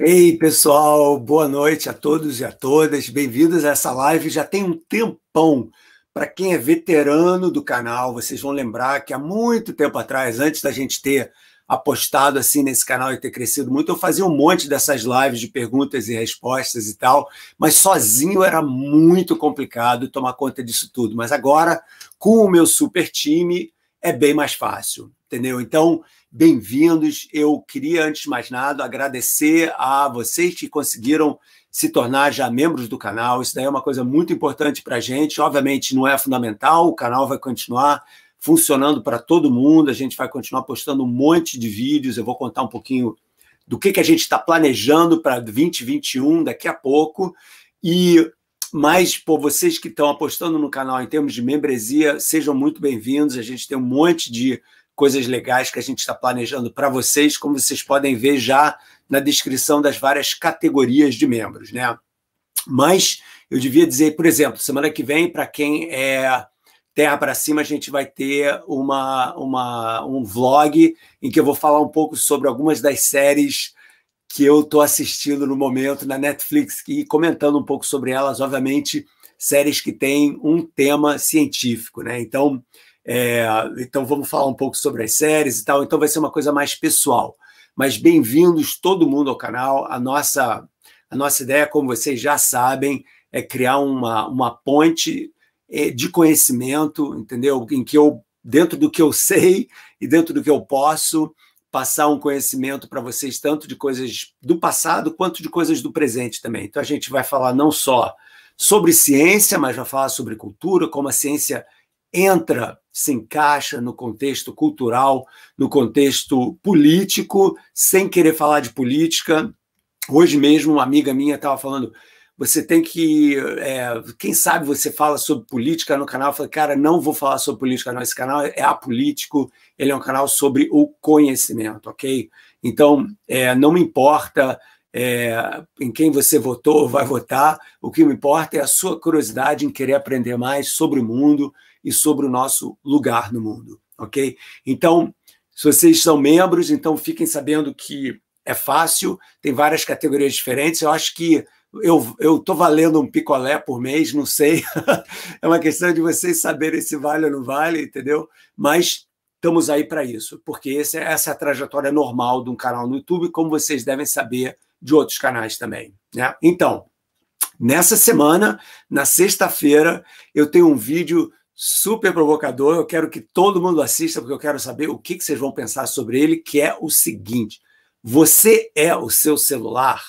Ei, pessoal, boa noite a todos e a todas. Bem-vindos a essa live. Já tem um tempão. Para quem é veterano do canal, vocês vão lembrar que há muito tempo atrás, antes da gente ter apostado assim nesse canal e ter crescido muito, eu fazia um monte dessas lives de perguntas e respostas e tal, mas sozinho era muito complicado tomar conta disso tudo. Mas agora, com o meu super time, é bem mais fácil, entendeu? Então, bem-vindos. Eu queria, antes de mais nada, agradecer a vocês que conseguiram se tornar já membros do canal. Isso daí é uma coisa muito importante para a gente. Obviamente, não é fundamental, o canal vai continuar funcionando para todo mundo. A gente vai continuar postando um monte de vídeos. Eu vou contar um pouquinho do que, que a gente está planejando para 2021 daqui a pouco. E mas, por vocês que estão apostando no canal em termos de membresia, sejam muito bem-vindos. A gente tem um monte de coisas legais que a gente está planejando para vocês, como vocês podem ver já na descrição das várias categorias de membros, né? Mas eu devia dizer, por exemplo, semana que vem, para quem é terra para cima, a gente vai ter uma, uma, um vlog em que eu vou falar um pouco sobre algumas das séries que eu estou assistindo no momento na Netflix e comentando um pouco sobre elas, obviamente, séries que têm um tema científico, né? Então, é, então vamos falar um pouco sobre as séries e tal. Então vai ser uma coisa mais pessoal. Mas bem-vindos todo mundo ao canal. A nossa a nossa ideia, como vocês já sabem, é criar uma, uma ponte é, de conhecimento, entendeu? Em que eu dentro do que eu sei e dentro do que eu posso, passar um conhecimento para vocês tanto de coisas do passado quanto de coisas do presente também. Então a gente vai falar não só sobre ciência, mas vai falar sobre cultura, como a ciência entra, se encaixa no contexto cultural, no contexto político, sem querer falar de política. Hoje mesmo uma amiga minha estava falando você tem que. É, quem sabe você fala sobre política no canal, fala, cara, não vou falar sobre política, não. Esse canal é apolítico, ele é um canal sobre o conhecimento, ok? Então, é, não me importa é, em quem você votou ou vai votar, o que me importa é a sua curiosidade em querer aprender mais sobre o mundo e sobre o nosso lugar no mundo, ok? Então, se vocês são membros, então fiquem sabendo que é fácil, tem várias categorias diferentes. Eu acho que eu estou valendo um picolé por mês, não sei. é uma questão de vocês saberem se vale ou não vale, entendeu? Mas estamos aí para isso, porque esse, essa é a trajetória normal de um canal no YouTube, como vocês devem saber de outros canais também, né? Então, nessa semana, na sexta-feira, eu tenho um vídeo super provocador, eu quero que todo mundo assista, porque eu quero saber o que, que vocês vão pensar sobre ele, que é o seguinte, você é o seu celular?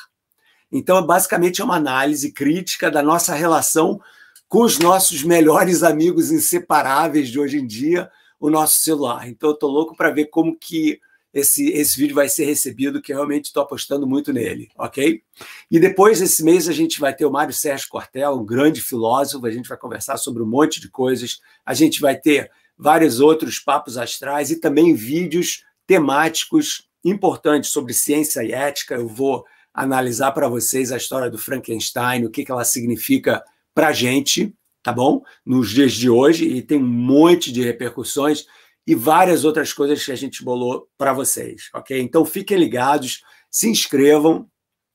Então, basicamente, é uma análise crítica da nossa relação com os nossos melhores amigos inseparáveis de hoje em dia, o nosso celular. Então, eu estou louco para ver como que esse, esse vídeo vai ser recebido, que realmente estou apostando muito nele, ok? E depois, esse mês, a gente vai ter o Mário Sérgio Cortel, um grande filósofo, a gente vai conversar sobre um monte de coisas, a gente vai ter vários outros papos astrais e também vídeos temáticos importantes sobre ciência e ética. Eu vou analisar para vocês a história do Frankenstein, o que, que ela significa para a gente, tá bom? Nos dias de hoje, e tem um monte de repercussões e várias outras coisas que a gente bolou para vocês, ok? Então fiquem ligados, se inscrevam,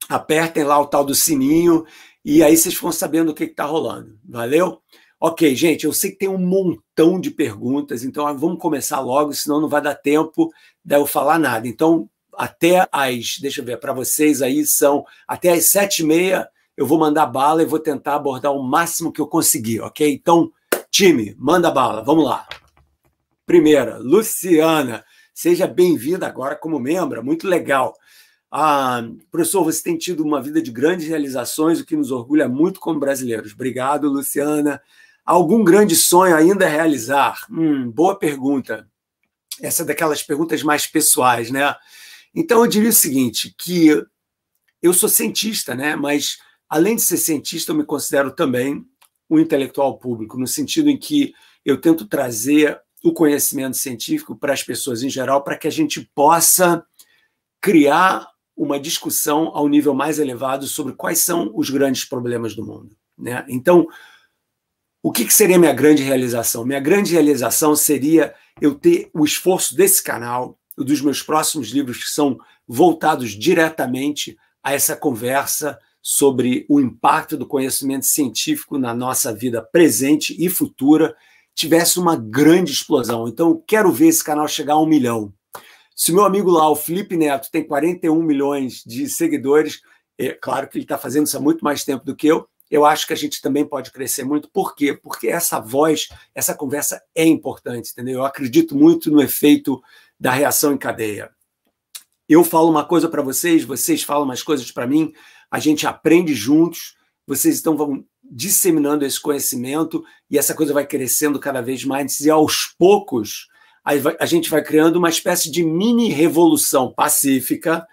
apertem lá o tal do sininho e aí vocês vão sabendo o que está rolando, valeu? Ok, gente, eu sei que tem um montão de perguntas, então ah, vamos começar logo, senão não vai dar tempo de eu falar nada. Então, até as, deixa eu ver, para vocês aí são até as sete e meia. Eu vou mandar bala e vou tentar abordar o máximo que eu conseguir, ok? Então, time, manda bala, vamos lá. Primeira, Luciana, seja bem-vinda agora como membro, muito legal. Ah, professor, você tem tido uma vida de grandes realizações, o que nos orgulha muito como brasileiros. Obrigado, Luciana. Algum grande sonho ainda a realizar? Hum, boa pergunta. Essa é daquelas perguntas mais pessoais, né? Então, eu diria o seguinte: que eu sou cientista, né? mas além de ser cientista, eu me considero também um intelectual público, no sentido em que eu tento trazer o conhecimento científico para as pessoas em geral, para que a gente possa criar uma discussão ao nível mais elevado sobre quais são os grandes problemas do mundo. Né? Então, o que, que seria minha grande realização? Minha grande realização seria eu ter o esforço desse canal, dos meus próximos livros que são voltados diretamente a essa conversa sobre o impacto do conhecimento científico na nossa vida presente e futura tivesse uma grande explosão. Então, quero ver esse canal chegar a um milhão. Se meu amigo lá, o Felipe Neto, tem 41 milhões de seguidores, é claro que ele está fazendo isso há muito mais tempo do que eu, eu acho que a gente também pode crescer muito. Por quê? Porque essa voz, essa conversa é importante, entendeu? Eu acredito muito no efeito da reação em cadeia. Eu falo uma coisa para vocês, vocês falam umas coisas para mim, a gente aprende juntos, vocês estão vão disseminando esse conhecimento e essa coisa vai crescendo cada vez mais e aos poucos a gente vai criando uma espécie de mini revolução pacífica,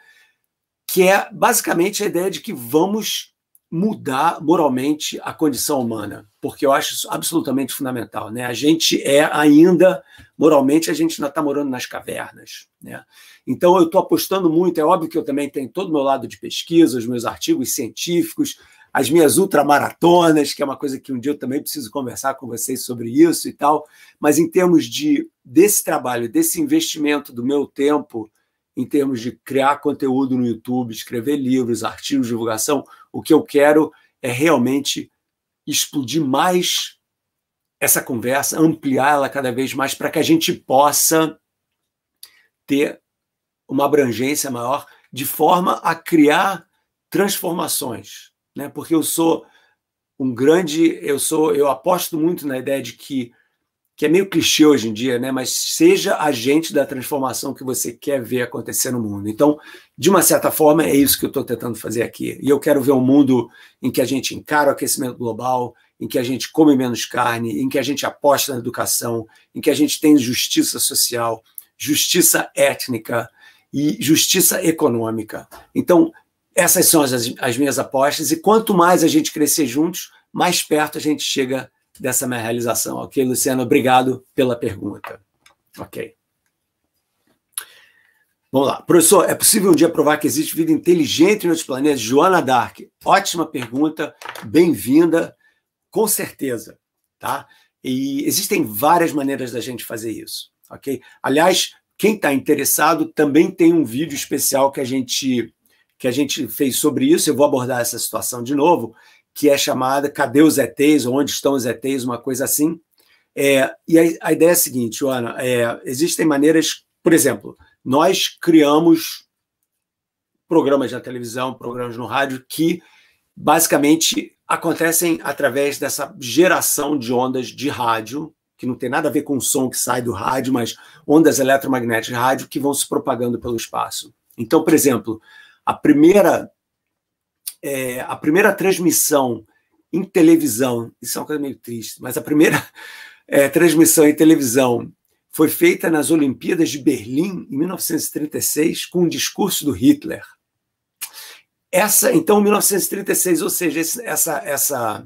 que é basicamente a ideia de que vamos mudar moralmente a condição humana, porque eu acho isso absolutamente fundamental. Né? A gente é ainda, moralmente, a gente ainda está morando nas cavernas. Né? Então, eu estou apostando muito, é óbvio que eu também tenho todo o meu lado de pesquisa, os meus artigos científicos, as minhas ultramaratonas, que é uma coisa que um dia eu também preciso conversar com vocês sobre isso e tal, mas em termos de desse trabalho, desse investimento do meu tempo, em termos de criar conteúdo no YouTube, escrever livros, artigos, divulgação, o que eu quero é realmente explodir mais essa conversa, ampliá-la cada vez mais para que a gente possa ter uma abrangência maior de forma a criar transformações, né? Porque eu sou um grande, eu sou, eu aposto muito na ideia de que que é meio clichê hoje em dia, né? Mas seja agente da transformação que você quer ver acontecer no mundo. Então, de uma certa forma, é isso que eu estou tentando fazer aqui. E eu quero ver um mundo em que a gente encara o aquecimento global, em que a gente come menos carne, em que a gente aposta na educação, em que a gente tem justiça social, justiça étnica e justiça econômica. Então, essas são as, as minhas apostas. E quanto mais a gente crescer juntos, mais perto a gente chega dessa minha realização. Ok, Luciano, obrigado pela pergunta. Ok. Vamos lá. Professor, é possível um dia provar que existe vida inteligente em outros planetas? Joana Dark, ótima pergunta, bem-vinda, com certeza, tá? E existem várias maneiras da gente fazer isso, ok? Aliás, quem está interessado também tem um vídeo especial que a gente que a gente fez sobre isso. Eu vou abordar essa situação de novo, que é chamada Cadê os ETs? Onde estão os ETs? Uma coisa assim. É, e a, a, ideia é a seguinte, Joana, é, existem maneiras, por exemplo, nós criamos programas na televisão, programas no rádio, que basicamente acontecem através dessa geração de ondas de rádio, que não tem nada a ver com o som que sai do rádio, mas ondas eletromagnéticas de rádio que vão se propagando pelo espaço. Então, por exemplo, a primeira é, a primeira transmissão em televisão, isso é uma coisa meio triste, mas a primeira é, transmissão em televisão foi feita nas Olimpíadas de Berlim, em 1936, com um discurso do Hitler. Essa, então, 1936, ou seja, esse, essa, essa,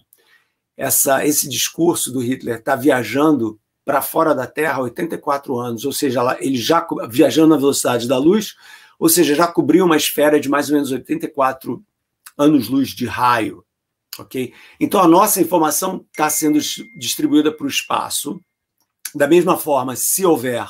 essa, esse discurso do Hitler está viajando para fora da Terra há 84 anos, ou seja, ele já viajando na velocidade da luz, ou seja, já cobriu uma esfera de mais ou menos 84 anos-luz de raio. ok? Então, a nossa informação está sendo distribuída para o espaço. Da mesma forma, se houver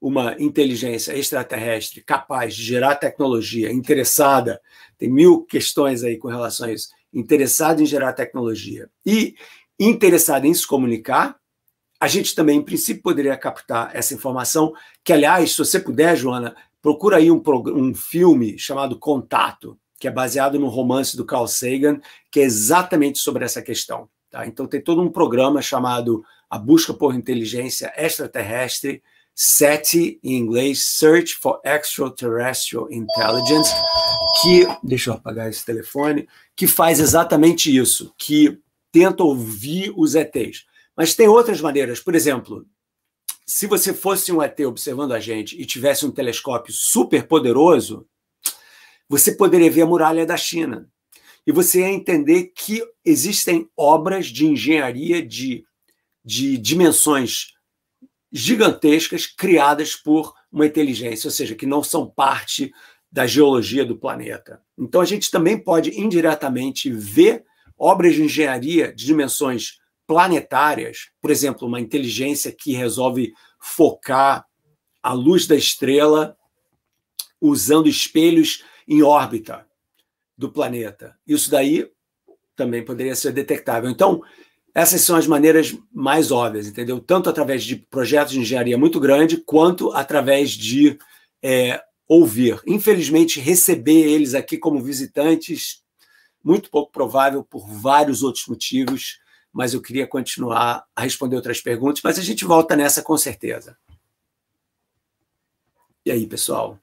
uma inteligência extraterrestre capaz de gerar tecnologia, interessada, tem mil questões aí com relação a isso, interessada em gerar tecnologia e interessada em se comunicar, a gente também, em princípio, poderia captar essa informação, que, aliás, se você puder, Joana, procura aí um, um filme chamado Contato, que é baseado no romance do Carl Sagan, que é exatamente sobre essa questão. Tá? Então tem todo um programa chamado A Busca por Inteligência Extraterrestre, SETI em inglês, Search for Extraterrestrial Intelligence, que, deixa eu apagar esse telefone, que faz exatamente isso, que tenta ouvir os ETs. Mas tem outras maneiras, por exemplo, se você fosse um ET observando a gente e tivesse um telescópio super poderoso, você poderia ver a muralha da China. E você ia entender que existem obras de engenharia de, de dimensões gigantescas criadas por uma inteligência, ou seja, que não são parte da geologia do planeta. Então a gente também pode indiretamente ver obras de engenharia de dimensões planetárias, por exemplo, uma inteligência que resolve focar a luz da estrela usando espelhos em órbita do planeta. Isso daí também poderia ser detectável. Então, essas são as maneiras mais óbvias, entendeu? Tanto através de projetos de engenharia muito grande, quanto através de é, ouvir. Infelizmente, receber eles aqui como visitantes, muito pouco provável por vários outros motivos, mas eu queria continuar a responder outras perguntas, mas a gente volta nessa com certeza. E aí, pessoal?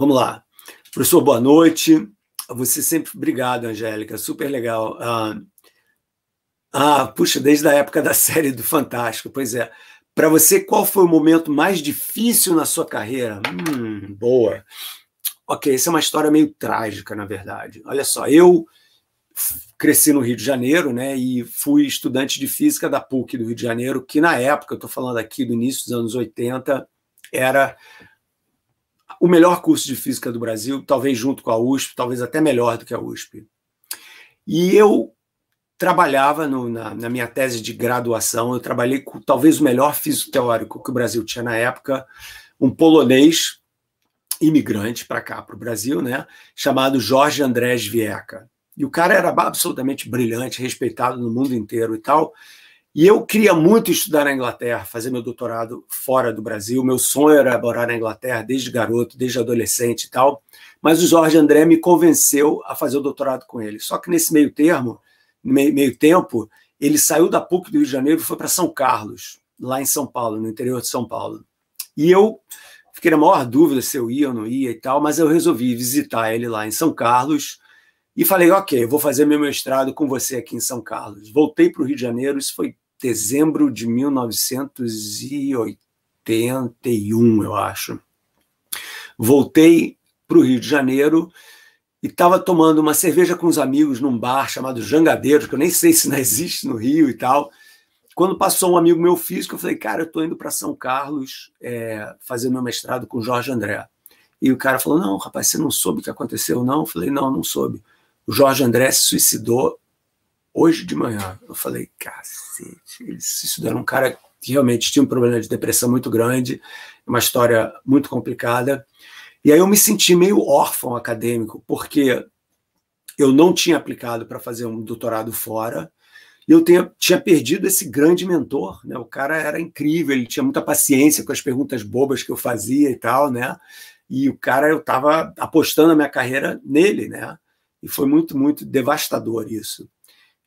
Vamos lá. Professor, boa noite. Você sempre. Obrigado, Angélica. Super legal. Ah, ah, puxa, desde a época da série do Fantástico. Pois é. Para você, qual foi o momento mais difícil na sua carreira? Hum, boa. Ok, essa é uma história meio trágica, na verdade. Olha só, eu cresci no Rio de Janeiro, né, e fui estudante de física da PUC do Rio de Janeiro, que na época, eu estou falando aqui do início dos anos 80, era o melhor curso de física do Brasil, talvez junto com a USP, talvez até melhor do que a USP. E eu trabalhava no, na, na, minha tese de graduação, eu trabalhei com talvez o melhor físico teórico que o Brasil tinha na época, um polonês imigrante para cá, para o Brasil, né, chamado Jorge Andrés Vieca. E o cara era absolutamente brilhante, respeitado no mundo inteiro e tal. E eu queria muito estudar na Inglaterra, fazer meu doutorado fora do Brasil. Meu sonho era morar na Inglaterra desde garoto, desde adolescente e tal. Mas o Jorge André me convenceu a fazer o doutorado com ele. Só que nesse meio termo, meio, meio tempo, ele saiu da PUC do Rio de Janeiro e foi para São Carlos, lá em São Paulo, no interior de São Paulo. E eu fiquei na maior dúvida se eu ia ou não ia e tal, mas eu resolvi visitar ele lá em São Carlos e falei, ok, vou fazer meu mestrado com você aqui em São Carlos. Voltei para o Rio de Janeiro, isso foi dezembro de 1981, eu acho. Voltei para o Rio de Janeiro e estava tomando uma cerveja com os amigos num bar chamado Jangadeiros, que eu nem sei se não existe no Rio e tal. Quando passou um amigo meu físico, eu falei, cara, eu estou indo para São Carlos é, fazer meu mestrado com Jorge André. E o cara falou, não, rapaz, você não soube o que aconteceu, não? Eu falei, não, não soube. O Jorge André se suicidou hoje de manhã. Eu falei, cacete, isso era um cara que realmente tinha um problema de depressão muito grande, uma história muito complicada. E aí eu me senti meio órfão acadêmico, porque eu não tinha aplicado para fazer um doutorado fora, e eu tinha perdido esse grande mentor, né? O cara era incrível, ele tinha muita paciência com as perguntas bobas que eu fazia e tal, né? E o cara, eu estava apostando a minha carreira nele, né? E foi muito, muito devastador isso.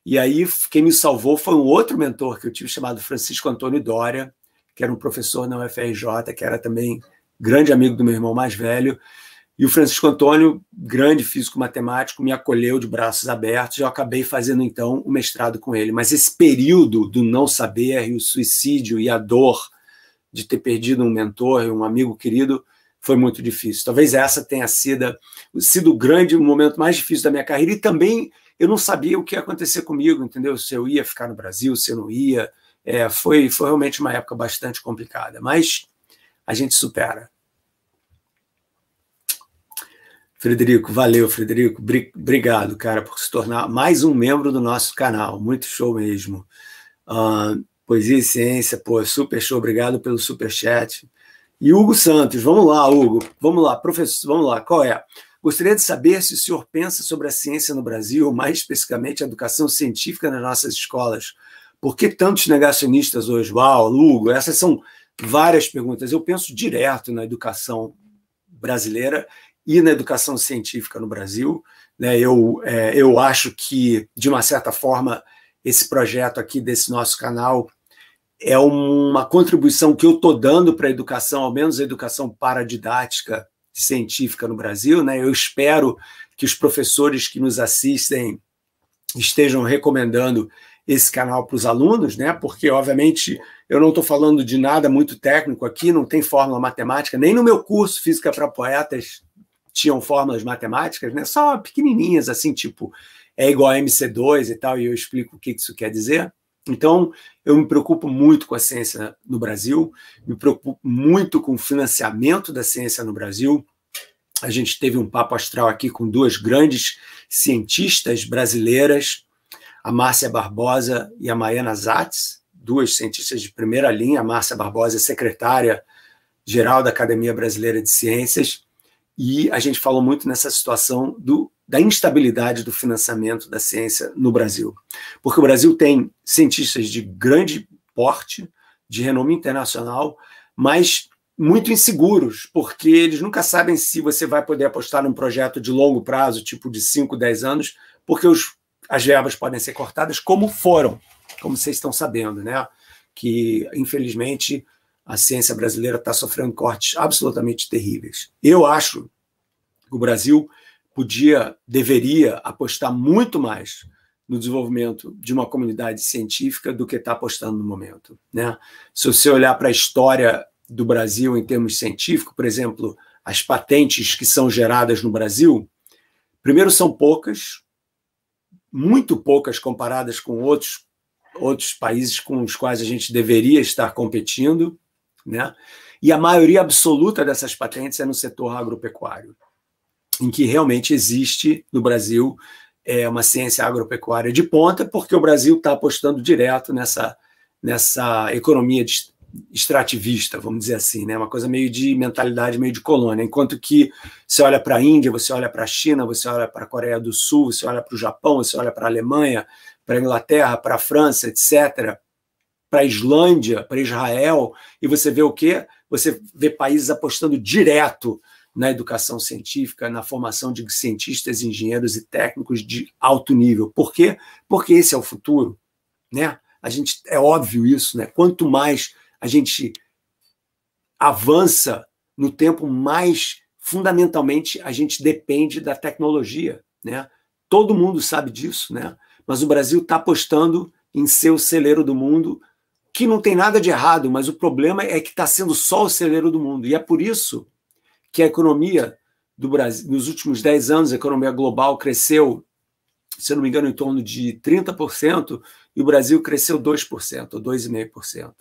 E aí, quem me salvou foi um outro mentor que eu tive, chamado Francisco Antônio Dória, que era um professor na UFRJ, que era também grande amigo do meu irmão mais velho. E o Francisco Antônio, grande físico matemático, me acolheu de braços abertos e eu acabei fazendo então o mestrado com ele. Mas esse período do não saber e o suicídio e a dor de ter perdido um mentor e um amigo querido foi muito difícil. Talvez essa tenha sido, sido o grande momento mais difícil da minha carreira e também eu não sabia o que ia acontecer comigo, entendeu? Se eu ia ficar no Brasil, se eu não ia. É, foi, foi realmente uma época bastante complicada, mas a gente supera. Frederico, valeu, Frederico. Obrigado, cara, por se tornar mais um membro do nosso canal. Muito show mesmo. Uh, Poesia e Ciência, pô, super show. Obrigado pelo super chat. E Hugo Santos, vamos lá, Hugo. Vamos lá, professor, vamos lá. Qual é? Gostaria de saber se o senhor pensa sobre a ciência no Brasil, mais especificamente a educação científica nas nossas escolas. Por que tantos negacionistas hoje? Uau, Lugo, essas são várias perguntas. Eu penso direto na educação brasileira e na educação científica no Brasil. Né? Eu, é, eu acho que, de uma certa forma, esse projeto aqui desse nosso canal é uma contribuição que eu estou dando para a educação, ao menos a educação paradidática, científica no Brasil. Né? Eu espero que os professores que nos assistem estejam recomendando esse canal para os alunos, né? Porque, obviamente, eu não estou falando de nada muito técnico aqui, não tem fórmula matemática, nem no meu curso Física para Poetas tinham fórmulas matemáticas, né? Só pequenininhas, assim, tipo, é igual a MC2 e tal, e eu explico o que isso quer dizer. Então, eu me preocupo muito com a ciência no Brasil, me preocupo muito com o financiamento da ciência no Brasil. A gente teve um papo astral aqui com duas grandes cientistas brasileiras, a Márcia Barbosa e a Maiana Zatz, duas cientistas de primeira linha. A Márcia Barbosa é secretária-geral da Academia Brasileira de Ciências e a gente falou muito nessa situação do, da instabilidade do financiamento da ciência no Brasil. Porque o Brasil tem cientistas de grande porte, de renome internacional, mas muito inseguros, porque eles nunca sabem se você vai poder apostar num projeto de longo prazo, tipo de 5, 10 anos, porque os, as verbas podem ser cortadas, como foram, como vocês estão sabendo, né? Que, infelizmente, a ciência brasileira está sofrendo cortes absolutamente terríveis. Eu acho que o Brasil podia, deveria apostar muito mais no desenvolvimento de uma comunidade científica do que está apostando no momento. Né? Se você olhar para a história do Brasil em termos científicos, por exemplo, as patentes que são geradas no Brasil, primeiro são poucas, muito poucas comparadas com outros, outros países com os quais a gente deveria estar competindo, né? E a maioria absoluta dessas patentes é no setor agropecuário, em que realmente existe no Brasil é, uma ciência agropecuária de ponta, porque o Brasil está apostando direto nessa, nessa economia extrativista, vamos dizer assim, né? uma coisa meio de mentalidade, meio de colônia. Enquanto que você olha para a Índia, você olha para a China, você olha para a Coreia do Sul, você olha para o Japão, você olha para a Alemanha, para a Inglaterra, para a França, etc., para a Islândia, para Israel, e você vê o quê? Você vê países apostando direto na educação científica, na formação de cientistas, engenheiros e técnicos de alto nível. Por quê? Porque esse é o futuro, né? A gente é óbvio isso, né? Quanto mais a gente avança no tempo, mais fundamentalmente a gente depende da tecnologia, né? Todo mundo sabe disso, né? Mas o Brasil está apostando em ser o celeiro do mundo que não tem nada de errado, mas o problema é que está sendo só o celeiro do mundo. E é por isso que a economia do Brasil, nos últimos 10 anos, a economia global cresceu, se não me engano, em torno de 30%, e o Brasil cresceu 2%, ou 2,5%.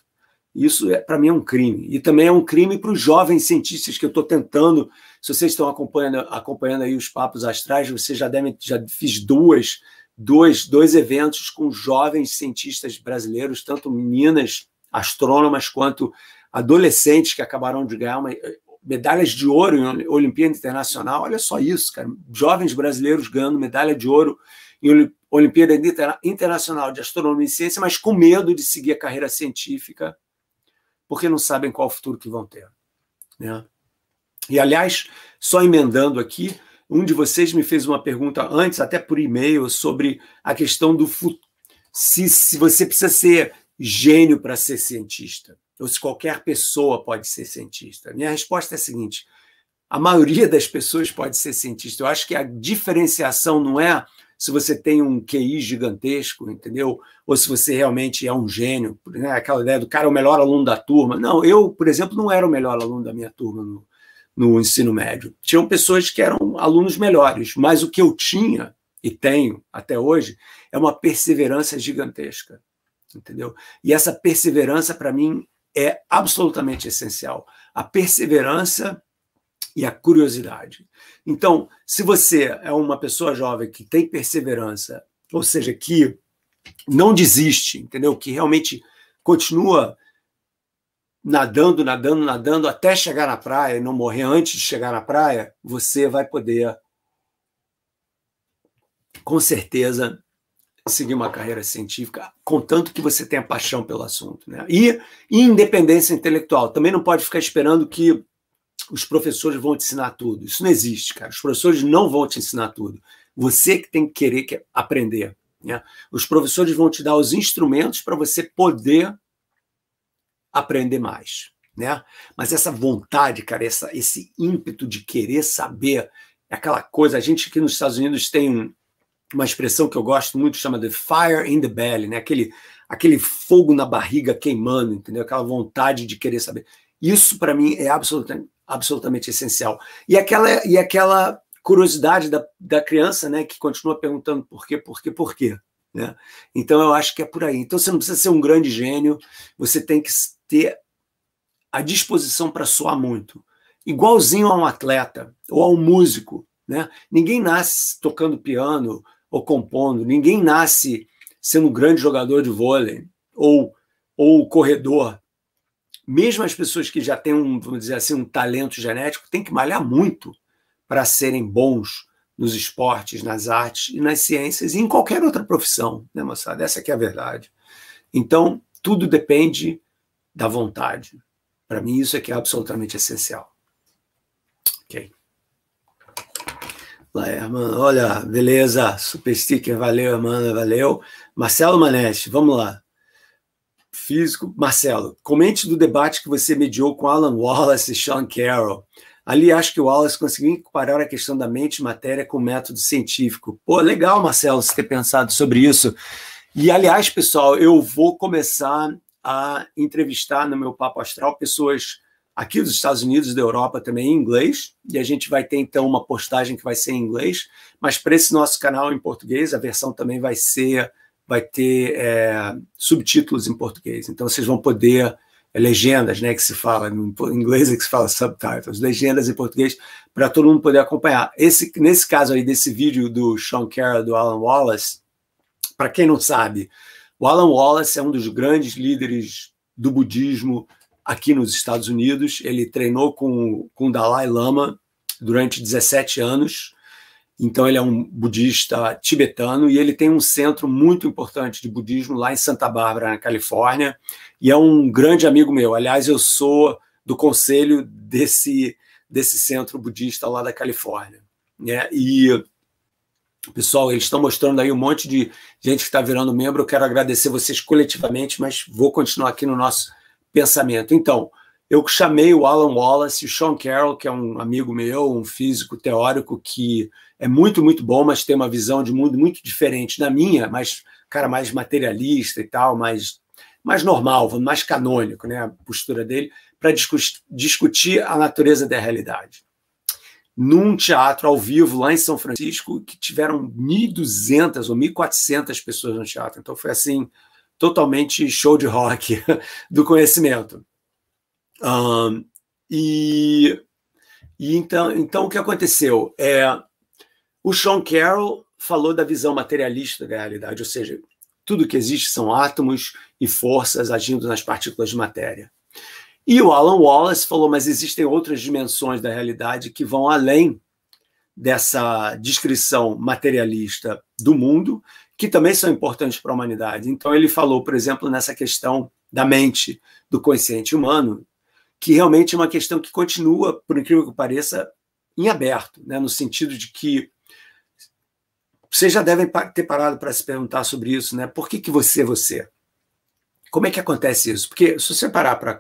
Isso, é, para mim, é um crime. E também é um crime para os jovens cientistas que eu estou tentando. Se vocês estão acompanhando, acompanhando aí os papos astrais, vocês já devem, já fiz duas dois, dois eventos com jovens cientistas brasileiros, tanto meninas astrônomas quanto adolescentes que acabaram de ganhar uma, eh, medalhas de ouro em Olimpíada Internacional. Olha só isso, cara. Jovens brasileiros ganhando medalha de ouro em Olimpíada Internacional de Astronomia e Ciência, mas com medo de seguir a carreira científica, porque não sabem qual futuro que vão ter. Né? E, aliás, só emendando aqui, um de vocês me fez uma pergunta antes, até por e-mail, sobre a questão do futuro. Se, se você precisa ser gênio para ser cientista, ou se qualquer pessoa pode ser cientista. Minha resposta é a seguinte: a maioria das pessoas pode ser cientista. Eu acho que a diferenciação não é se você tem um QI gigantesco, entendeu? Ou se você realmente é um gênio, né? aquela ideia do cara é o melhor aluno da turma. Não, eu, por exemplo, não era o melhor aluno da minha turma no, no ensino médio. Tinham pessoas que eram alunos melhores, mas o que eu tinha e tenho até hoje é uma perseverança gigantesca, entendeu? E essa perseverança para mim é absolutamente essencial. A perseverança e a curiosidade. Então, se você é uma pessoa jovem que tem perseverança, ou seja, que não desiste, entendeu? Que realmente continua nadando, nadando, nadando até chegar na praia e não morrer antes de chegar na praia, você vai poder, com certeza, seguir uma carreira científica, contanto que você tenha paixão pelo assunto. Né? E, e independência intelectual. Também não pode ficar esperando que os professores vão te ensinar tudo. Isso não existe, cara. Os professores não vão te ensinar tudo. Você que tem que querer é aprender. Né? Os professores vão te dar os instrumentos para você poder aprender mais, né? Mas essa vontade, cara, essa, esse ímpeto de querer saber, é aquela coisa, a gente aqui nos Estados Unidos tem uma expressão que eu gosto muito, chama de fire in the belly, né? Aquele, aquele fogo na barriga queimando, entendeu? Aquela vontade de querer saber. Isso para mim é absolutamente, absolutamente essencial. E aquela, e aquela curiosidade da, da criança, né, que continua perguntando por quê, por quê, por quê. Né? Então eu acho que é por aí. Então você não precisa ser um grande gênio, você tem que ter a disposição para soar muito. Igualzinho a um atleta ou a um músico. Né? Ninguém nasce tocando piano ou compondo, ninguém nasce sendo um grande jogador de vôlei ou, ou corredor. Mesmo as pessoas que já têm um, vamos dizer assim, um talento genético, têm que malhar muito para serem bons nos esportes, nas artes e nas ciências e em qualquer outra profissão, né, moçada? Essa que é a verdade. Então, tudo depende da vontade. Para mim, isso é que é absolutamente essencial. Ok. Lá, irmã. Olha, beleza. Super sticker, valeu, irmã, valeu. Marcelo Maneste, vamos lá. Físico. Marcelo, comente do debate que você mediou com Alan Wallace e Sean Carroll. Ali acho que o Wallace conseguiu incorporar a questão da mente e matéria com o método científico. Pô, legal, Marcelo, você ter pensado sobre isso. E, aliás, pessoal, eu vou começar a entrevistar no meu Papo Astral pessoas aqui dos Estados Unidos e da Europa também em inglês, e a gente vai ter então uma postagem que vai ser em inglês, mas para esse nosso canal em português, a versão também vai ser, vai ter é, subtítulos em português, então vocês vão poder, é, legendas, né, que se fala, em inglês é que se fala subtitles, legendas em português, para todo mundo poder acompanhar. Esse, nesse caso aí desse vídeo do Sean Carroll, do Alan Wallace, para quem não sabe, o Alan Wallace é um dos grandes líderes do budismo aqui nos Estados Unidos. Ele treinou com, com Dalai Lama durante 17 anos. Então, ele é um budista tibetano e ele tem um centro muito importante de budismo lá em Santa Bárbara, na Califórnia. E é um grande amigo meu. Aliás, eu sou do conselho desse, desse centro budista lá da Califórnia. Né? E Pessoal, eles estão mostrando aí um monte de gente que está virando membro. Eu quero agradecer vocês coletivamente, mas vou continuar aqui no nosso pensamento. Então, eu chamei o Alan Wallace, o Sean Carroll, que é um amigo meu, um físico teórico que é muito, muito bom, mas tem uma visão de mundo muito diferente da minha, mas, cara, mais materialista e tal, mais, mais normal, mais canônico, né? A postura dele, para discutir a natureza da realidade num teatro ao vivo lá em São Francisco, que tiveram 1.200 ou 1.400 pessoas no teatro. Então foi assim, totalmente show de rock do conhecimento. Um, e, e então, então o que aconteceu? É, o Sean Carroll falou da visão materialista da realidade, ou seja, tudo que existe são átomos e forças agindo nas partículas de matéria. E o Alan Wallace falou, mas existem outras dimensões da realidade que vão além dessa descrição materialista do mundo, que também são importantes para a humanidade. Então, ele falou, por exemplo, nessa questão da mente, do consciente humano, que realmente é uma questão que continua, por incrível que pareça, em aberto, né? no sentido de que vocês já devem ter parado para se perguntar sobre isso, né? Por que, que você é você? Como é que acontece isso? Porque se você parar para.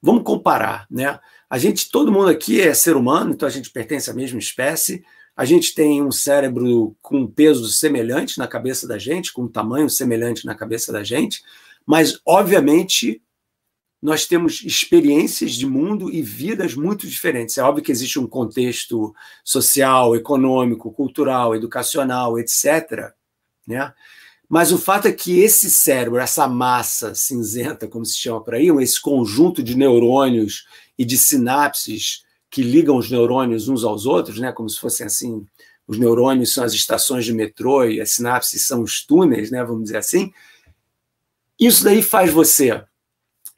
Vamos comparar, né? A gente, todo mundo aqui é ser humano, então a gente pertence à mesma espécie. A gente tem um cérebro com peso semelhante na cabeça da gente, com um tamanho semelhante na cabeça da gente, mas, obviamente, nós temos experiências de mundo e vidas muito diferentes. É óbvio que existe um contexto social, econômico, cultural, educacional, etc. Né? Mas o fato é que esse cérebro, essa massa cinzenta, como se chama por aí, esse conjunto de neurônios e de sinapses que ligam os neurônios uns aos outros, né, como se fossem assim, os neurônios são as estações de metrô e as sinapses são os túneis, né, vamos dizer assim. Isso daí faz você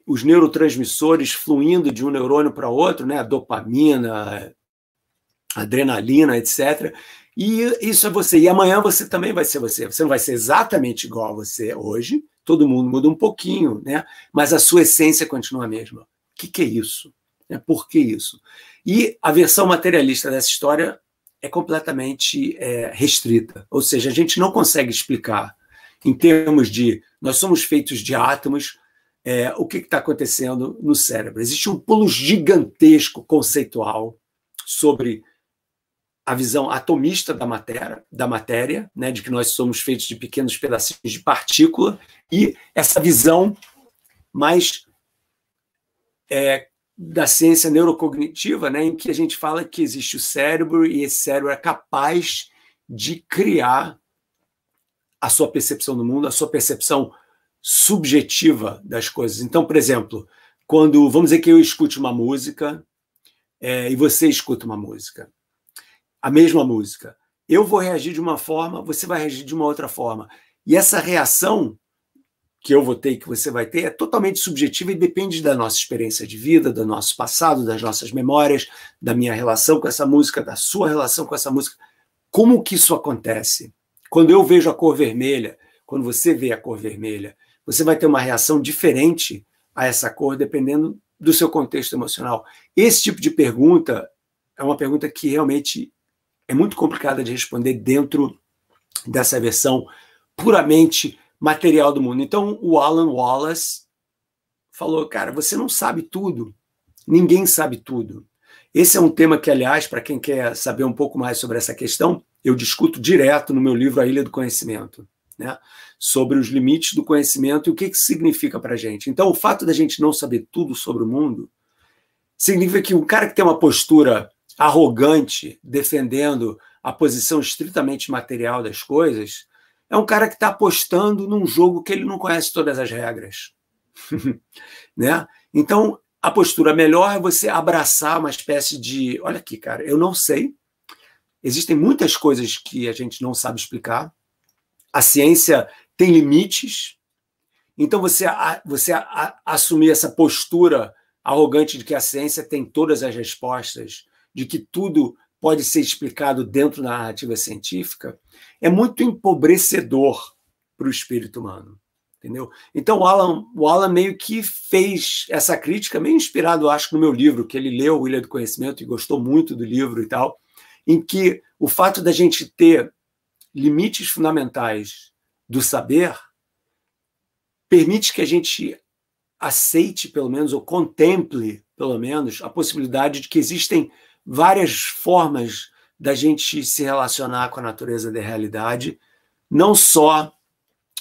os neurotransmissores fluindo de um neurônio para outro, né, a dopamina, a adrenalina, etc. E isso é você. E amanhã você também vai ser você. Você não vai ser exatamente igual a você hoje. Todo mundo muda um pouquinho, né? Mas a sua essência continua a mesma. O que, que é isso? Né? Por que isso? E a versão materialista dessa história é completamente é, restrita. Ou seja, a gente não consegue explicar em termos de nós somos feitos de átomos, é, o que está acontecendo no cérebro. Existe um pulo gigantesco conceitual sobre a visão atomista da matéria, da matéria né, de que nós somos feitos de pequenos pedacinhos de partícula, e essa visão mais é, da ciência neurocognitiva, né, em que a gente fala que existe o cérebro e esse cérebro é capaz de criar a sua percepção do mundo, a sua percepção subjetiva das coisas. Então, por exemplo, quando vamos dizer que eu escute uma música é, e você escuta uma música, a mesma música. Eu vou reagir de uma forma, você vai reagir de uma outra forma. E essa reação que eu vou ter que você vai ter é totalmente subjetiva e depende da nossa experiência de vida, do nosso passado, das nossas memórias, da minha relação com essa música, da sua relação com essa música. Como que isso acontece? Quando eu vejo a cor vermelha, quando você vê a cor vermelha, você vai ter uma reação diferente a essa cor dependendo do seu contexto emocional. Esse tipo de pergunta é uma pergunta que realmente é muito complicada de responder dentro dessa versão puramente material do mundo. Então, o Alan Wallace falou: cara, você não sabe tudo, ninguém sabe tudo. Esse é um tema que, aliás, para quem quer saber um pouco mais sobre essa questão, eu discuto direto no meu livro A Ilha do Conhecimento, né? sobre os limites do conhecimento e o que, que significa para a gente. Então, o fato da gente não saber tudo sobre o mundo significa que o cara que tem uma postura arrogante, defendendo a posição estritamente material das coisas, é um cara que está apostando num jogo que ele não conhece todas as regras. né? Então, a postura melhor é você abraçar uma espécie de: olha aqui, cara, eu não sei. Existem muitas coisas que a gente não sabe explicar. A ciência tem limites. Então, você, você assumir essa postura arrogante de que a ciência tem todas as respostas de que tudo pode ser explicado dentro da narrativa científica, é muito empobrecedor para o espírito humano. Entendeu? Então o Alan, o Alan meio que fez essa crítica, meio inspirado, acho, no meu livro, que ele leu, O Ilha do Conhecimento, e gostou muito do livro e tal, em que o fato da gente ter limites fundamentais do saber permite que a gente aceite, pelo menos, ou contemple, pelo menos, a possibilidade de que existem várias formas da gente se relacionar com a natureza da realidade, não só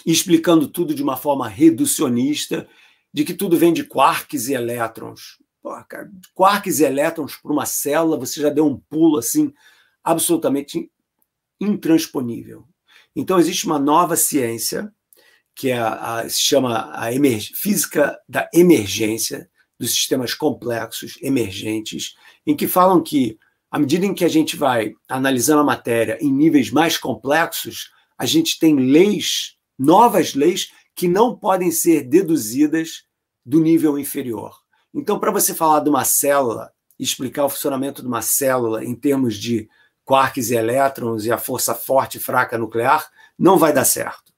explicando tudo de uma forma reducionista, de que tudo vem de quarks e elétrons. Porra, quarks e elétrons para uma célula, você já deu um pulo assim absolutamente intransponível. Então existe uma nova ciência que é a, a, se chama a física da emergência, dos sistemas complexos, emergentes, em que falam que, à medida em que a gente vai analisando a matéria em níveis mais complexos, a gente tem leis, novas leis, que não podem ser deduzidas do nível inferior. Então, para você falar de uma célula, explicar o funcionamento de uma célula em termos de quarks e elétrons e a força forte e fraca nuclear, não vai dar certo.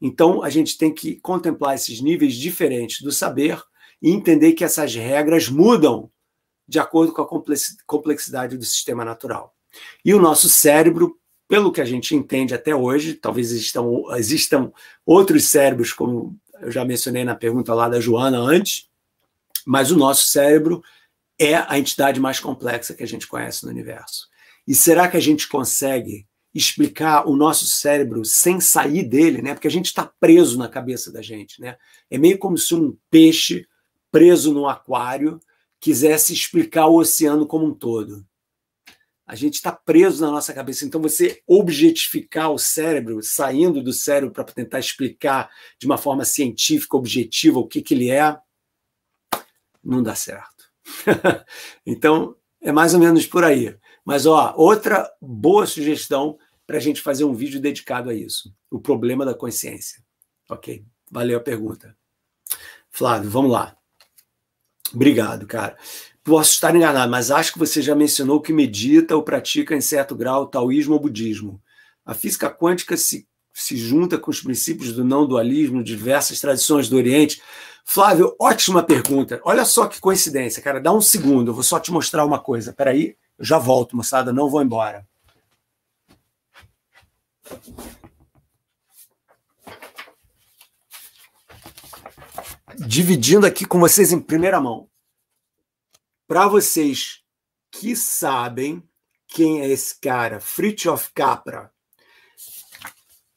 Então, a gente tem que contemplar esses níveis diferentes do saber e entender que essas regras mudam de acordo com a complexidade do sistema natural. E o nosso cérebro, pelo que a gente entende até hoje, talvez existam, existam outros cérebros, como eu já mencionei na pergunta lá da Joana antes, mas o nosso cérebro é a entidade mais complexa que a gente conhece no universo. E será que a gente consegue explicar o nosso cérebro sem sair dele, né? Porque a gente está preso na cabeça da gente, né? É meio como se um peixe preso no aquário, quisesse explicar o oceano como um todo. A gente está preso na nossa cabeça. Então, você objetificar o cérebro, saindo do cérebro para tentar explicar de uma forma científica, objetiva, o que, que ele é, não dá certo. então, é mais ou menos por aí. Mas, ó, outra boa sugestão para a gente fazer um vídeo dedicado a isso: o problema da consciência. Ok? Valeu a pergunta. Flávio, vamos lá. Obrigado, cara. Posso estar enganado, mas acho que você já mencionou que medita ou pratica em certo grau taoísmo ou budismo. A física quântica se, se junta com os princípios do não dualismo, diversas tradições do Oriente. Flávio, ótima pergunta. Olha só que coincidência, cara. Dá um segundo, eu vou só te mostrar uma coisa. Peraí, eu já volto, moçada, não vou embora. dividindo aqui com vocês em primeira mão. Para vocês que sabem quem é esse cara, Fritjof Capra.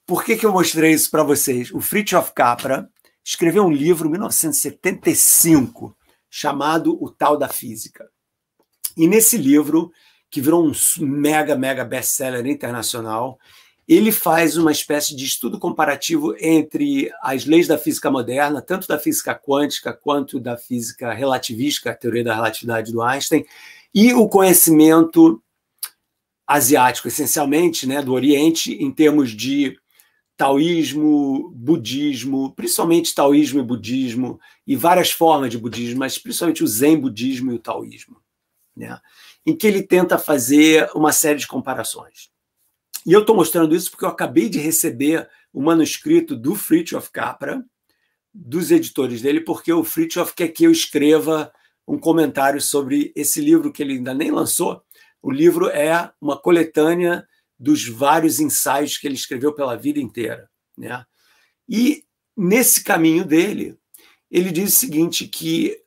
Por que, que eu mostrei isso para vocês? O Fritjof Capra escreveu um livro em 1975 chamado O Tal da Física. E nesse livro, que virou um mega, mega best-seller internacional, ele faz uma espécie de estudo comparativo entre as leis da física moderna, tanto da física quântica quanto da física relativística, a teoria da relatividade do Einstein, e o conhecimento asiático, essencialmente, né, do Oriente, em termos de taoísmo, budismo, principalmente taoísmo e budismo, e várias formas de budismo, mas principalmente o zen budismo e o taoísmo, né, em que ele tenta fazer uma série de comparações. E eu estou mostrando isso porque eu acabei de receber o manuscrito do Fritjof Capra, dos editores dele, porque o Fritjof quer que eu escreva um comentário sobre esse livro que ele ainda nem lançou. O livro é uma coletânea dos vários ensaios que ele escreveu pela vida inteira. Né? E nesse caminho dele, ele diz o seguinte: que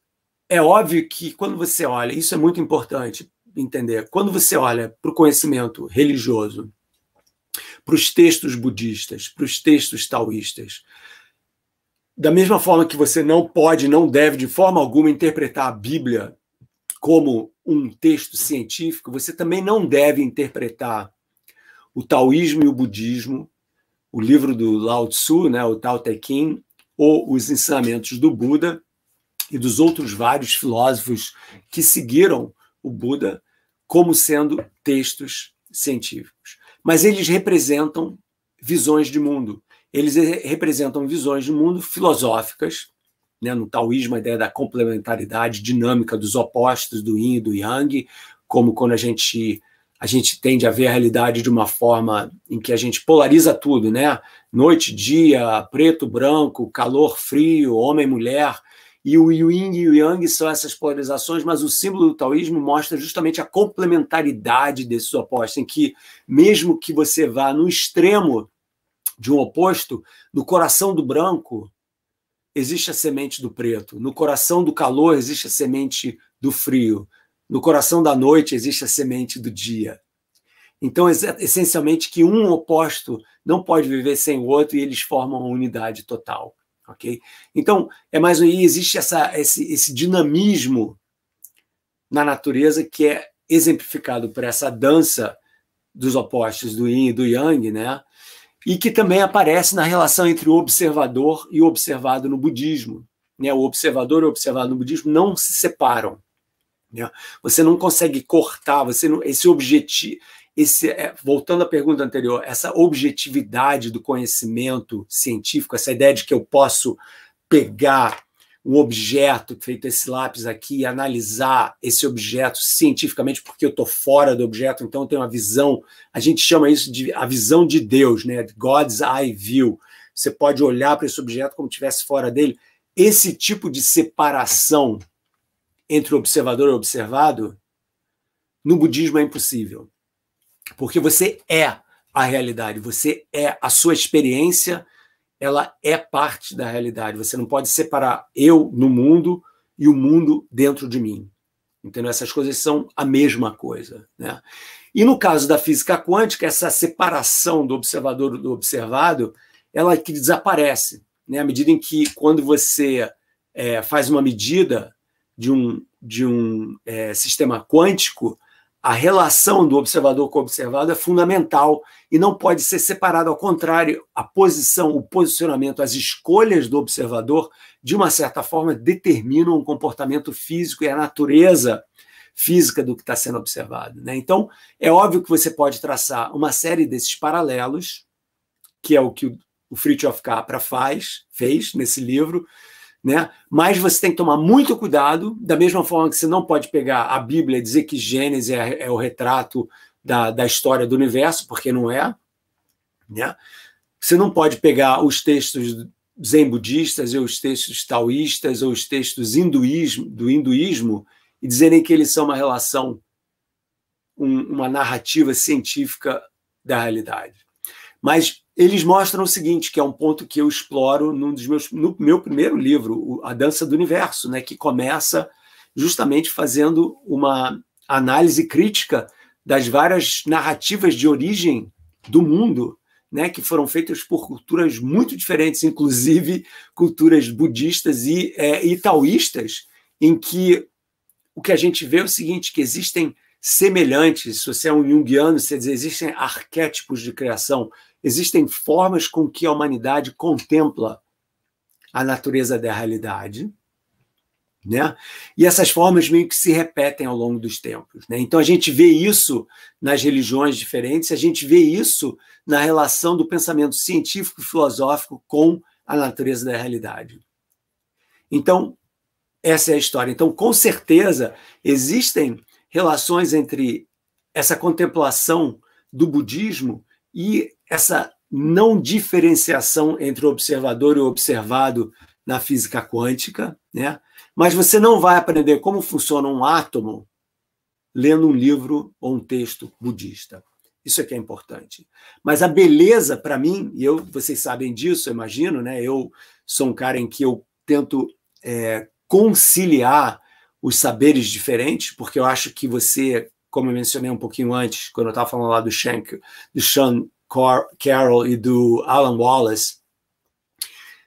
é óbvio que quando você olha, isso é muito importante entender, quando você olha para o conhecimento religioso para os textos budistas, para os textos taoístas. Da mesma forma que você não pode, não deve de forma alguma interpretar a Bíblia como um texto científico, você também não deve interpretar o taoísmo e o budismo, o livro do Lao Tzu, né, o Tao Te Ching, ou os ensinamentos do Buda e dos outros vários filósofos que seguiram o Buda como sendo textos científicos mas eles representam visões de mundo. Eles representam visões de mundo filosóficas, né? no taoísmo, a ideia da complementaridade dinâmica dos opostos, do yin e do yang, como quando a gente a gente tende a ver a realidade de uma forma em que a gente polariza tudo, né? Noite, dia, preto, branco, calor, frio, homem, mulher, e o yin e o yang são essas polarizações, mas o símbolo do taoísmo mostra justamente a complementaridade desses opostos, em que, mesmo que você vá no extremo de um oposto, no coração do branco existe a semente do preto, no coração do calor existe a semente do frio, no coração da noite existe a semente do dia. Então, essencialmente, que um oposto não pode viver sem o outro e eles formam uma unidade total ok? Então, é mais um, existe essa, esse, esse dinamismo na natureza que é exemplificado por essa dança dos opostos do yin e do yang, né? E que também aparece na relação entre o observador e o observado no budismo. Né? O observador e o observado no budismo não se separam. Né? Você não consegue cortar, você não, esse objetivo, esse, é, voltando à pergunta anterior, essa objetividade do conhecimento científico, essa ideia de que eu posso pegar um objeto feito esse lápis aqui e analisar esse objeto cientificamente, porque eu estou fora do objeto, então eu tenho uma visão, a gente chama isso de a visão de Deus, né? God's eye view. Você pode olhar para esse objeto como estivesse fora dele. Esse tipo de separação entre observador e observado, no budismo é impossível. Porque você é a realidade, você é a sua experiência, ela é parte da realidade. Você não pode separar eu no mundo e o mundo dentro de mim. Entendeu? Essas coisas são a mesma coisa. Né? E no caso da física quântica, essa separação do observador do observado, ela que desaparece. Né? À medida em que, quando você é, faz uma medida de um, de um é, sistema quântico, a relação do observador com o observado é fundamental e não pode ser separado. Ao contrário, a posição, o posicionamento, as escolhas do observador, de uma certa forma, determinam o comportamento físico e a natureza física do que está sendo observado. Né? Então, é óbvio que você pode traçar uma série desses paralelos, que é o que o Fritjof Capra faz, fez nesse livro, né? Mas você tem que tomar muito cuidado, da mesma forma que você não pode pegar a Bíblia e dizer que Gênesis é, é o retrato da, da história do universo, porque não é, né? Você não pode pegar os textos zen budistas, ou os textos taoístas, ou os textos hinduísmo, do hinduísmo, e dizerem que eles são uma relação, um, uma narrativa científica da realidade. Mas eles mostram o seguinte, que é um ponto que eu exploro num dos meus, no meu primeiro livro, A Dança do Universo, né, que começa justamente fazendo uma análise crítica das várias narrativas de origem do mundo, né, que foram feitas por culturas muito diferentes, inclusive culturas budistas e, é, e taoístas, em que o que a gente vê é o seguinte, que existem semelhantes, se você é um junguiano, você diz, existem arquétipos de criação, existem formas com que a humanidade contempla a natureza da realidade, né? E essas formas meio que se repetem ao longo dos tempos, né? Então a gente vê isso nas religiões diferentes, a gente vê isso na relação do pensamento científico e filosófico com a natureza da realidade. Então, essa é a história. Então, com certeza, existem relações entre essa contemplação do budismo e essa não diferenciação entre o observador e o observado na física quântica, né? Mas você não vai aprender como funciona um átomo lendo um livro ou um texto budista. Isso é que é importante. Mas a beleza para mim, e eu, vocês sabem disso, eu imagino, né? Eu sou um cara em que eu tento é, conciliar os saberes diferentes, porque eu acho que você, como eu mencionei um pouquinho antes, quando eu estava falando lá do Shank, do Shan Carroll e do Alan Wallace,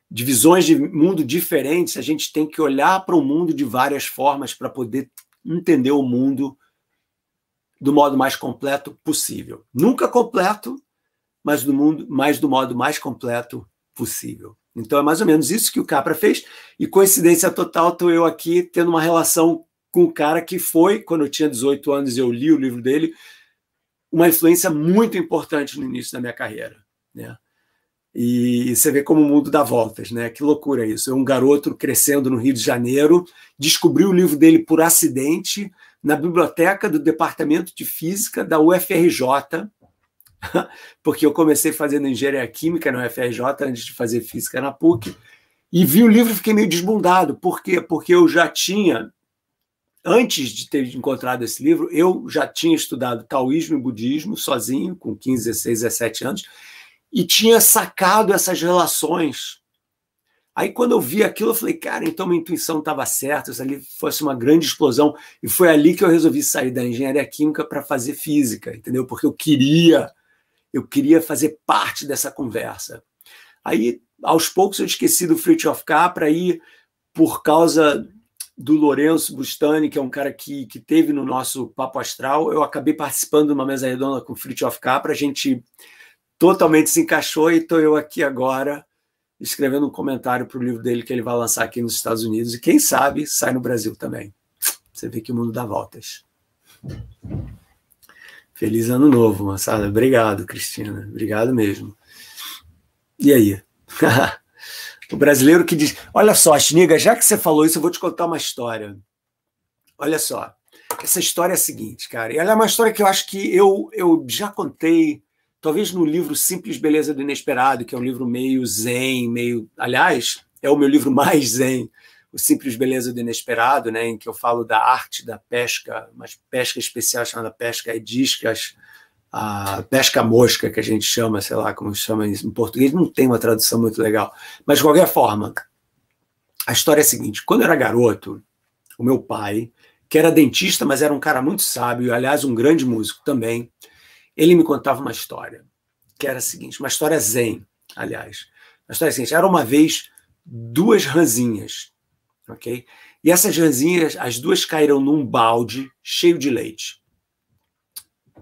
de visões de mundo diferentes, a gente tem que olhar para o mundo de várias formas para poder entender o mundo do modo mais completo possível. Nunca completo, mas do mundo, mas do modo mais completo possível. Então é mais ou menos isso que o Capra fez e coincidência total, estou eu aqui tendo uma relação com o cara que foi quando eu tinha 18 anos eu li o livro dele uma influência muito importante no início da minha carreira, né? E você vê como o mundo dá voltas, né? Que loucura isso. um garoto crescendo no Rio de Janeiro, descobriu o livro dele por acidente na biblioteca do Departamento de Física da UFRJ, porque eu comecei fazendo engenharia química na UFRJ antes de fazer física na PUC, e vi o livro e fiquei meio desbundado. Por quê? Porque eu já tinha antes de ter encontrado esse livro, eu já tinha estudado taoísmo e budismo sozinho, com 15, 16, 17 anos, e tinha sacado essas relações. Aí, quando eu vi aquilo, eu falei, cara, então minha intuição estava certa, isso ali fosse uma grande explosão. E foi ali que eu resolvi sair da engenharia química para fazer física, entendeu? Porque eu queria, eu queria fazer parte dessa conversa. Aí, aos poucos, eu esqueci do Fritjof Capra ir, por causa do Lourenço Bustani, que é um cara que, que teve no nosso Papo Astral. Eu acabei participando de uma mesa redonda com o of Capra, a gente totalmente se encaixou e estou eu aqui agora escrevendo um comentário para o livro dele que ele vai lançar aqui nos Estados Unidos e quem sabe sai no Brasil também. Você vê que o mundo dá voltas. Feliz ano novo, moçada. Obrigado, Cristina. Obrigado mesmo. E aí? O brasileiro que diz: Olha só, Asniga, já que você falou isso, eu vou te contar uma história. Olha só. Essa história é a seguinte, cara. E ela é uma história que eu acho que eu, eu já contei, talvez no livro Simples Beleza do Inesperado, que é um livro meio zen, meio. Aliás, é o meu livro mais zen, O Simples Beleza do Inesperado, né, em que eu falo da arte da pesca, mas pesca especial chamada pesca ediscas. É a pesca mosca, que a gente chama, sei lá como chama isso em português, não tem uma tradução muito legal. Mas, de qualquer forma, a história é a seguinte: quando eu era garoto, o meu pai, que era dentista, mas era um cara muito sábio, aliás, um grande músico também, ele me contava uma história, que era a seguinte: uma história zen, aliás. A história é a seguinte: era uma vez duas ranzinhas, ok? E essas ranzinhas, as duas caíram num balde cheio de leite.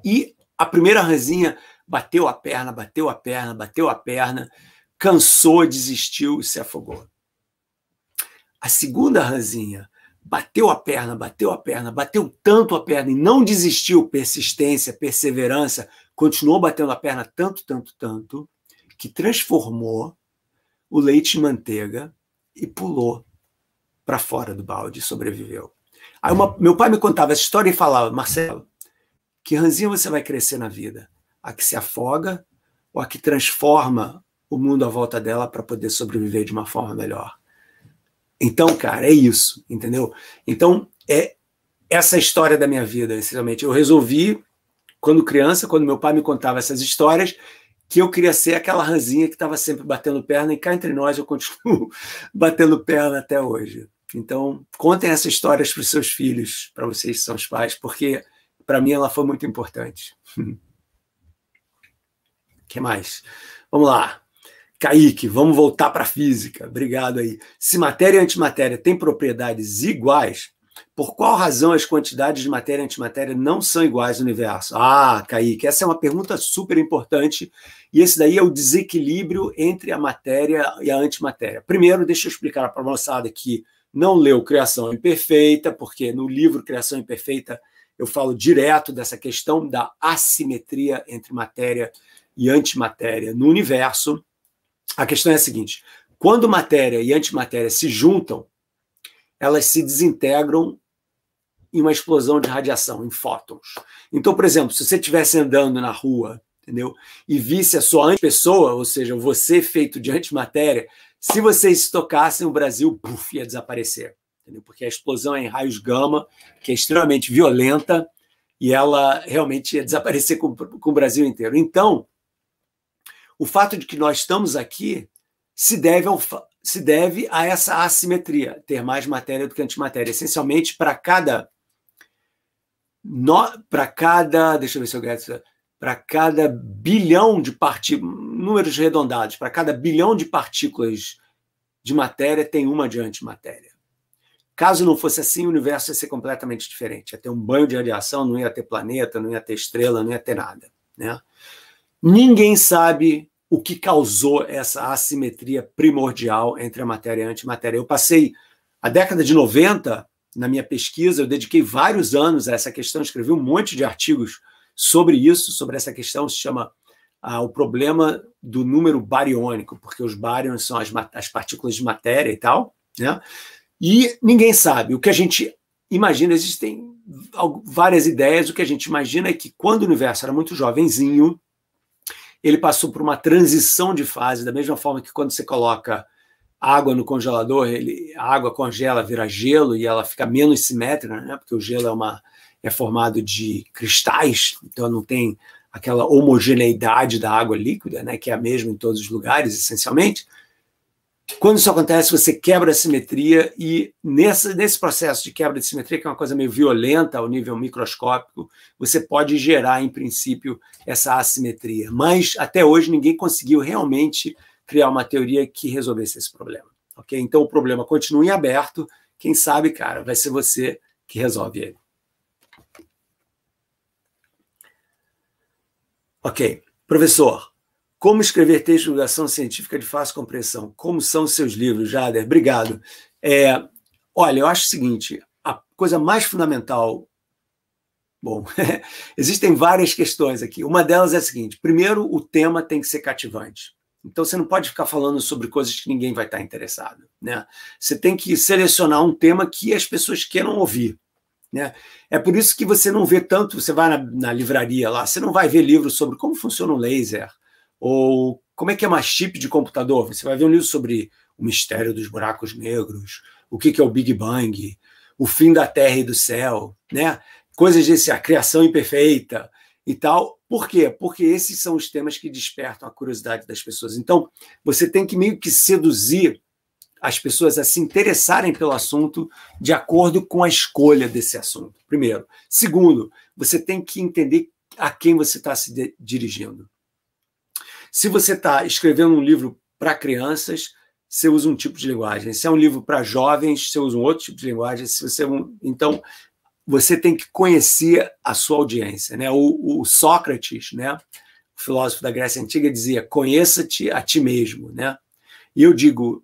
E a primeira ranzinha bateu a perna, bateu a perna, bateu a perna, cansou, desistiu e se afogou. A segunda ranzinha bateu a perna, bateu a perna, bateu tanto a perna e não desistiu, persistência, perseverança, continuou batendo a perna tanto, tanto, tanto, que transformou o leite em manteiga e pulou para fora do balde, sobreviveu. Aí uma, meu pai me contava essa história e falava, Marcelo, que ranzinha você vai crescer na vida? A que se afoga ou a que transforma o mundo à volta dela para poder sobreviver de uma forma melhor? Então, cara, é isso, entendeu? Então, é essa história da minha vida, essencialmente. Eu resolvi, quando criança, quando meu pai me contava essas histórias, que eu queria ser aquela ranzinha que estava sempre batendo perna, e cá entre nós eu continuo batendo perna até hoje. Então, contem essas histórias para os seus filhos, para vocês que são os pais, porque para mim ela foi muito importante. que mais? Vamos lá. Kaique, vamos voltar para a física. Obrigado aí. Se matéria e antimatéria têm propriedades iguais, por qual razão as quantidades de matéria e antimatéria não são iguais no universo? Ah, Kaique, essa é uma pergunta super importante. E esse daí é o desequilíbrio entre a matéria e a antimatéria. Primeiro, deixa eu explicar para a moçada que não leu Criação Imperfeita, porque no livro Criação Imperfeita eu falo direto dessa questão da assimetria entre matéria e antimatéria no universo. A questão é a seguinte: quando matéria e antimatéria se juntam, elas se desintegram em uma explosão de radiação, em fótons. Então, por exemplo, se você estivesse andando na rua, entendeu? E visse a sua pessoa, ou seja, você feito de antimatéria, se vocês se tocassem, o Brasil puff, ia desaparecer entendeu? porque a explosão é em raios gama, que é extremamente violenta, e ela realmente ia desaparecer com, com o Brasil inteiro. Então, o fato de que nós estamos aqui se deve, ao, se deve a essa assimetria, ter mais matéria do que antimatéria. Essencialmente, para cada. Para cada. Deixa eu ver se eu gato para cada bilhão de partículas, números arredondados, para cada bilhão de partículas de matéria, tem uma de antimatéria. Caso não fosse assim, o universo ia ser completamente diferente. Ia ter um banho de radiação, não ia ter planeta, não ia ter estrela, não ia ter nada. Né? Ninguém sabe o que causou essa assimetria primordial entre a matéria e a antimatéria. Eu passei a década de 90, na minha pesquisa, eu dediquei vários anos a essa questão, escrevi um monte de artigos sobre isso, sobre essa questão, se chama ah, o problema do número bariônico, porque os bariões são as, as partículas de matéria e tal, né? E ninguém sabe. O que a gente imagina, existem várias ideias. O que a gente imagina é que quando o universo era muito jovenzinho, ele passou por uma transição de fase, da mesma forma que quando você coloca água no congelador, ele, a água congela, vira gelo e ela fica menos simétrica, né? porque o gelo é, uma, é formado de cristais, então não tem aquela homogeneidade da água líquida, né? que é a mesma em todos os lugares, essencialmente. Quando isso acontece, você quebra a simetria e nesse, nesse processo de quebra de simetria, que é uma coisa meio violenta ao nível microscópico, você pode gerar, em princípio, essa assimetria. Mas até hoje ninguém conseguiu realmente criar uma teoria que resolvesse esse problema. Ok? Então o problema continua em aberto. Quem sabe, cara, vai ser você que resolve ele. Ok, professor. Como escrever texto de divulgação científica de fácil compreensão? Como são os seus livros, Jader? Obrigado. É, olha, eu acho o seguinte: a coisa mais fundamental. Bom, existem várias questões aqui. Uma delas é a seguinte: primeiro, o tema tem que ser cativante. Então você não pode ficar falando sobre coisas que ninguém vai estar interessado, né? Você tem que selecionar um tema que as pessoas queiram ouvir, né? É por isso que você não vê tanto, você vai na, na livraria lá, você não vai ver livros sobre como funciona o laser, ou como é que é uma chip de computador? Você vai ver um livro sobre o mistério dos buracos negros, o que, é o Big Bang, o fim da Terra e do céu, né? Coisas desse, a criação imperfeita e tal. Por quê? Porque esses são os temas que despertam a curiosidade das pessoas. Então, você tem que meio que seduzir as pessoas a se interessarem pelo assunto de acordo com a escolha desse assunto, primeiro. Segundo, você tem que entender a quem você está se dirigindo. Se você está escrevendo um livro para crianças, você usa um tipo de linguagem. Se é um livro para jovens, você usa um outro tipo de linguagem. Se você é então você tem que conhecer a sua audiência, né? O, o Sócrates, né? O filósofo da Grécia Antiga dizia: conheça-te a ti mesmo, né? E eu digo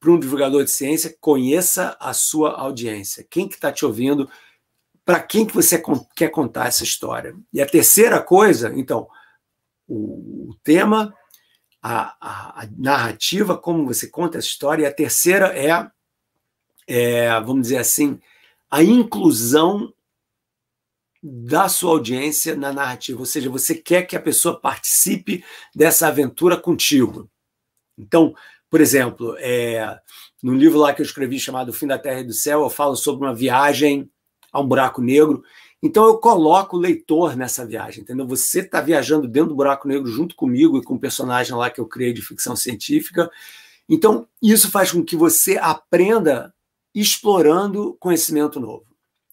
para um divulgador de ciência, conheça a sua audiência. Quem que está te ouvindo? Para quem que você quer contar essa história? E a terceira coisa, então, o, o tema, a, a, a, narrativa, como você conta essa história, e a terceira é, é, vamos dizer assim, a inclusão da sua audiência na narrativa, ou seja, você quer que a pessoa participe dessa aventura contigo. Então, por exemplo, é, livro lá que eu escrevi chamado O Fim da Terra e do Céu, eu falo sobre uma viagem a um buraco negro então eu coloco o leitor nessa viagem, entendeu? Você está viajando dentro do buraco negro junto comigo e com o um personagem lá que eu criei de ficção científica. Então isso faz com que você aprenda explorando conhecimento novo.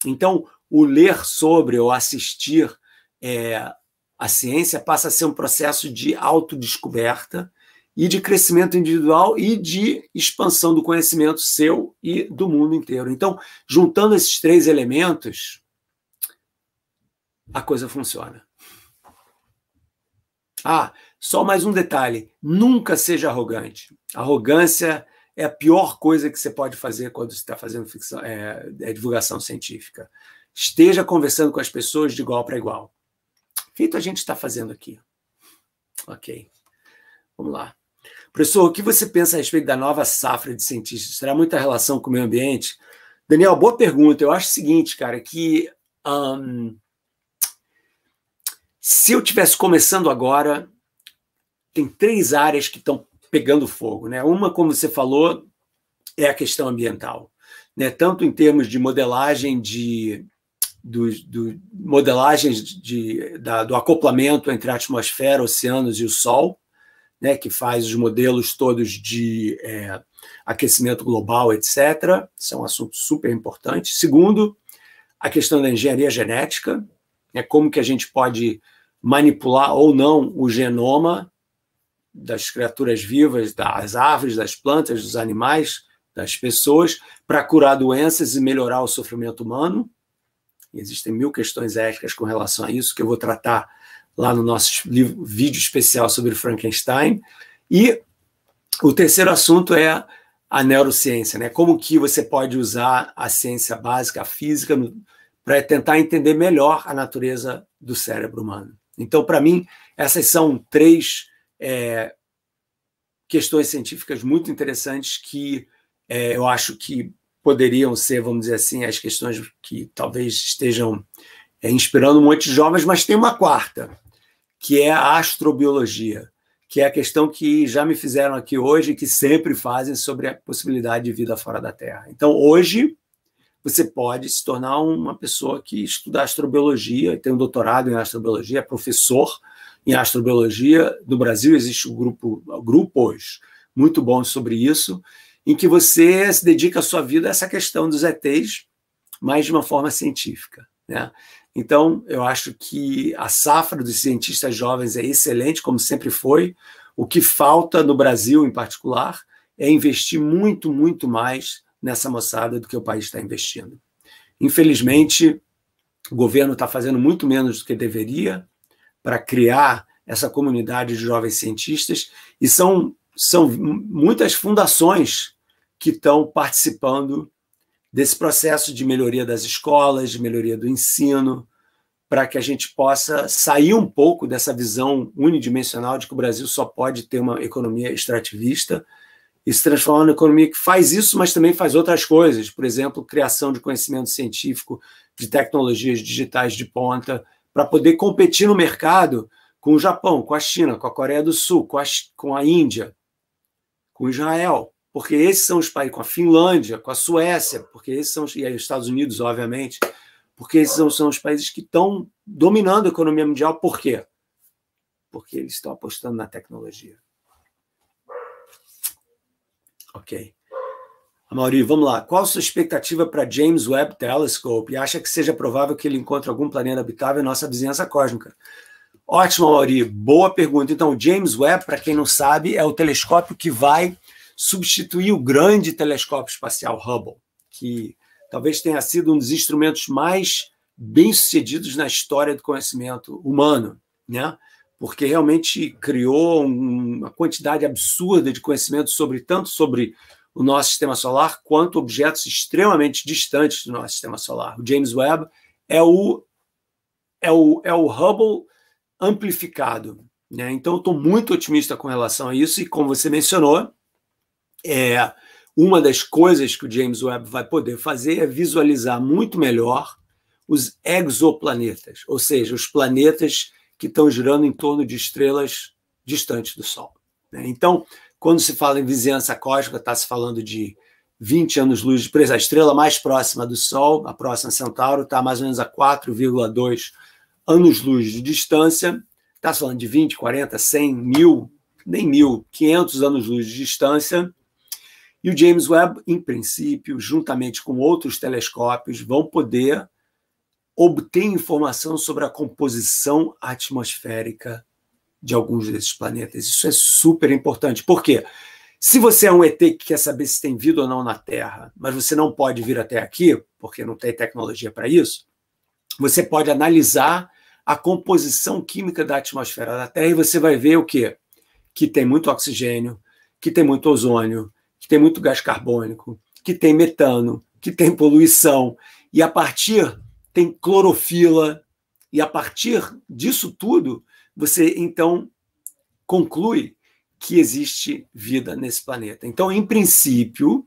Então o ler sobre ou assistir é, a ciência passa a ser um processo de autodescoberta e de crescimento individual e de expansão do conhecimento seu e do mundo inteiro. Então, juntando esses três elementos, a coisa funciona. Ah, só mais um detalhe: nunca seja arrogante. Arrogância é a pior coisa que você pode fazer quando você está fazendo ficção, é, é divulgação científica. Esteja conversando com as pessoas de igual para igual. Feito a gente está fazendo aqui. Ok. Vamos lá. Professor, o que você pensa a respeito da nova safra de cientistas? Será muita relação com o meio ambiente? Daniel, boa pergunta. Eu acho o seguinte, cara, que um, se eu tivesse começando agora, tem três áreas que estão pegando fogo, né? Uma, como você falou, é a questão ambiental, né? Tanto em termos de modelagem de do, do modelagens de, da, do acoplamento entre a atmosfera, oceanos e o Sol, né? Que faz os modelos todos de é, aquecimento global, etc. Isso é um assunto super importante. Segundo, a questão da engenharia genética, é como que a gente pode manipular ou não o genoma das criaturas vivas, das árvores, das plantas, dos animais, das pessoas, para curar doenças e melhorar o sofrimento humano. E existem mil questões éticas com relação a isso que eu vou tratar lá no nosso livro, vídeo especial sobre Frankenstein. E o terceiro assunto é a neurociência, né? Como que você pode usar a ciência básica, a física, no, para tentar entender melhor a natureza do cérebro humano. Então, para mim, essas são três é, questões científicas muito interessantes que é, eu acho que poderiam ser, vamos dizer assim, as questões que talvez estejam é, inspirando um monte de jovens, mas tem uma quarta, que é a astrobiologia, que é a questão que já me fizeram aqui hoje e que sempre fazem sobre a possibilidade de vida fora da Terra. Então, hoje, você pode se tornar uma pessoa que estuda astrobiologia, tem um doutorado em astrobiologia, é professor em astrobiologia. No Brasil existe um grupo, grupos muito bons sobre isso, em que você se dedica a sua vida a essa questão dos ETs, mas de uma forma científica. Né? Então, eu acho que a safra dos cientistas jovens é excelente, como sempre foi. O que falta no Brasil, em particular, é investir muito, muito mais nessa moçada do que o país está investindo. Infelizmente, o governo está fazendo muito menos do que deveria para criar essa comunidade de jovens cientistas, e são, são muitas fundações que estão participando desse processo de melhoria das escolas, de melhoria do ensino, para que a gente possa sair um pouco dessa visão unidimensional de que o Brasil só pode ter uma economia extrativista e se transformar numa economia que faz isso, mas também faz outras coisas, por exemplo, criação de conhecimento científico, de tecnologias digitais de ponta, para poder competir no mercado com o Japão, com a China, com a Coreia do Sul, com a, com a Índia, com Israel, porque esses são os países, com a Finlândia, com a Suécia, porque esses são, e aí os Estados Unidos, obviamente, porque esses são, são os países que estão dominando a economia mundial. Por quê? Porque eles estão apostando na tecnologia. Ok. Mauri, vamos lá. Qual a sua expectativa para James Webb Telescope? E acha que seja provável que ele encontre algum planeta habitável em nossa vizinhança cósmica? Ótimo, Mauri. Boa pergunta. Então, o James Webb, para quem não sabe, é o telescópio que vai substituir o grande telescópio espacial Hubble, que talvez tenha sido um dos instrumentos mais bem-sucedidos na história do conhecimento humano, né? porque realmente criou uma quantidade absurda de conhecimento sobre tanto sobre o nosso sistema solar quanto objetos extremamente distantes do nosso sistema solar. O James Webb é o é o, é o Hubble amplificado, né? Então estou muito otimista com relação a isso e como você mencionou, é uma das coisas que o James Webb vai poder fazer é visualizar muito melhor os exoplanetas, ou seja, os planetas que estão girando em torno de estrelas distantes do Sol. Né? Então, quando se fala em vizinhança cósmica, está se falando de 20 anos-luz de preço. A estrela mais próxima do Sol, a próxima Centauro, está mais ou menos a 4,2 anos-luz de distância. Está se falando de 20, 40, 100, mil, nem mil, 500 anos-luz de distância. E o James Webb, em princípio, juntamente com outros telescópios, vão poder obtém informação sobre a composição atmosférica de alguns desses planetas. Isso é super importante. Por quê? Se você é um ET que quer saber se tem vida ou não na Terra, mas você não pode vir até aqui, porque não tem tecnologia para isso, você pode analisar a composição química da atmosfera da Terra e você vai ver o quê? Que tem muito oxigênio, que tem muito ozônio, que tem muito gás carbônico, que tem metano, que tem poluição. E a partir tem clorofila, e a partir disso tudo, você então conclui que existe vida nesse planeta. Então, em princípio,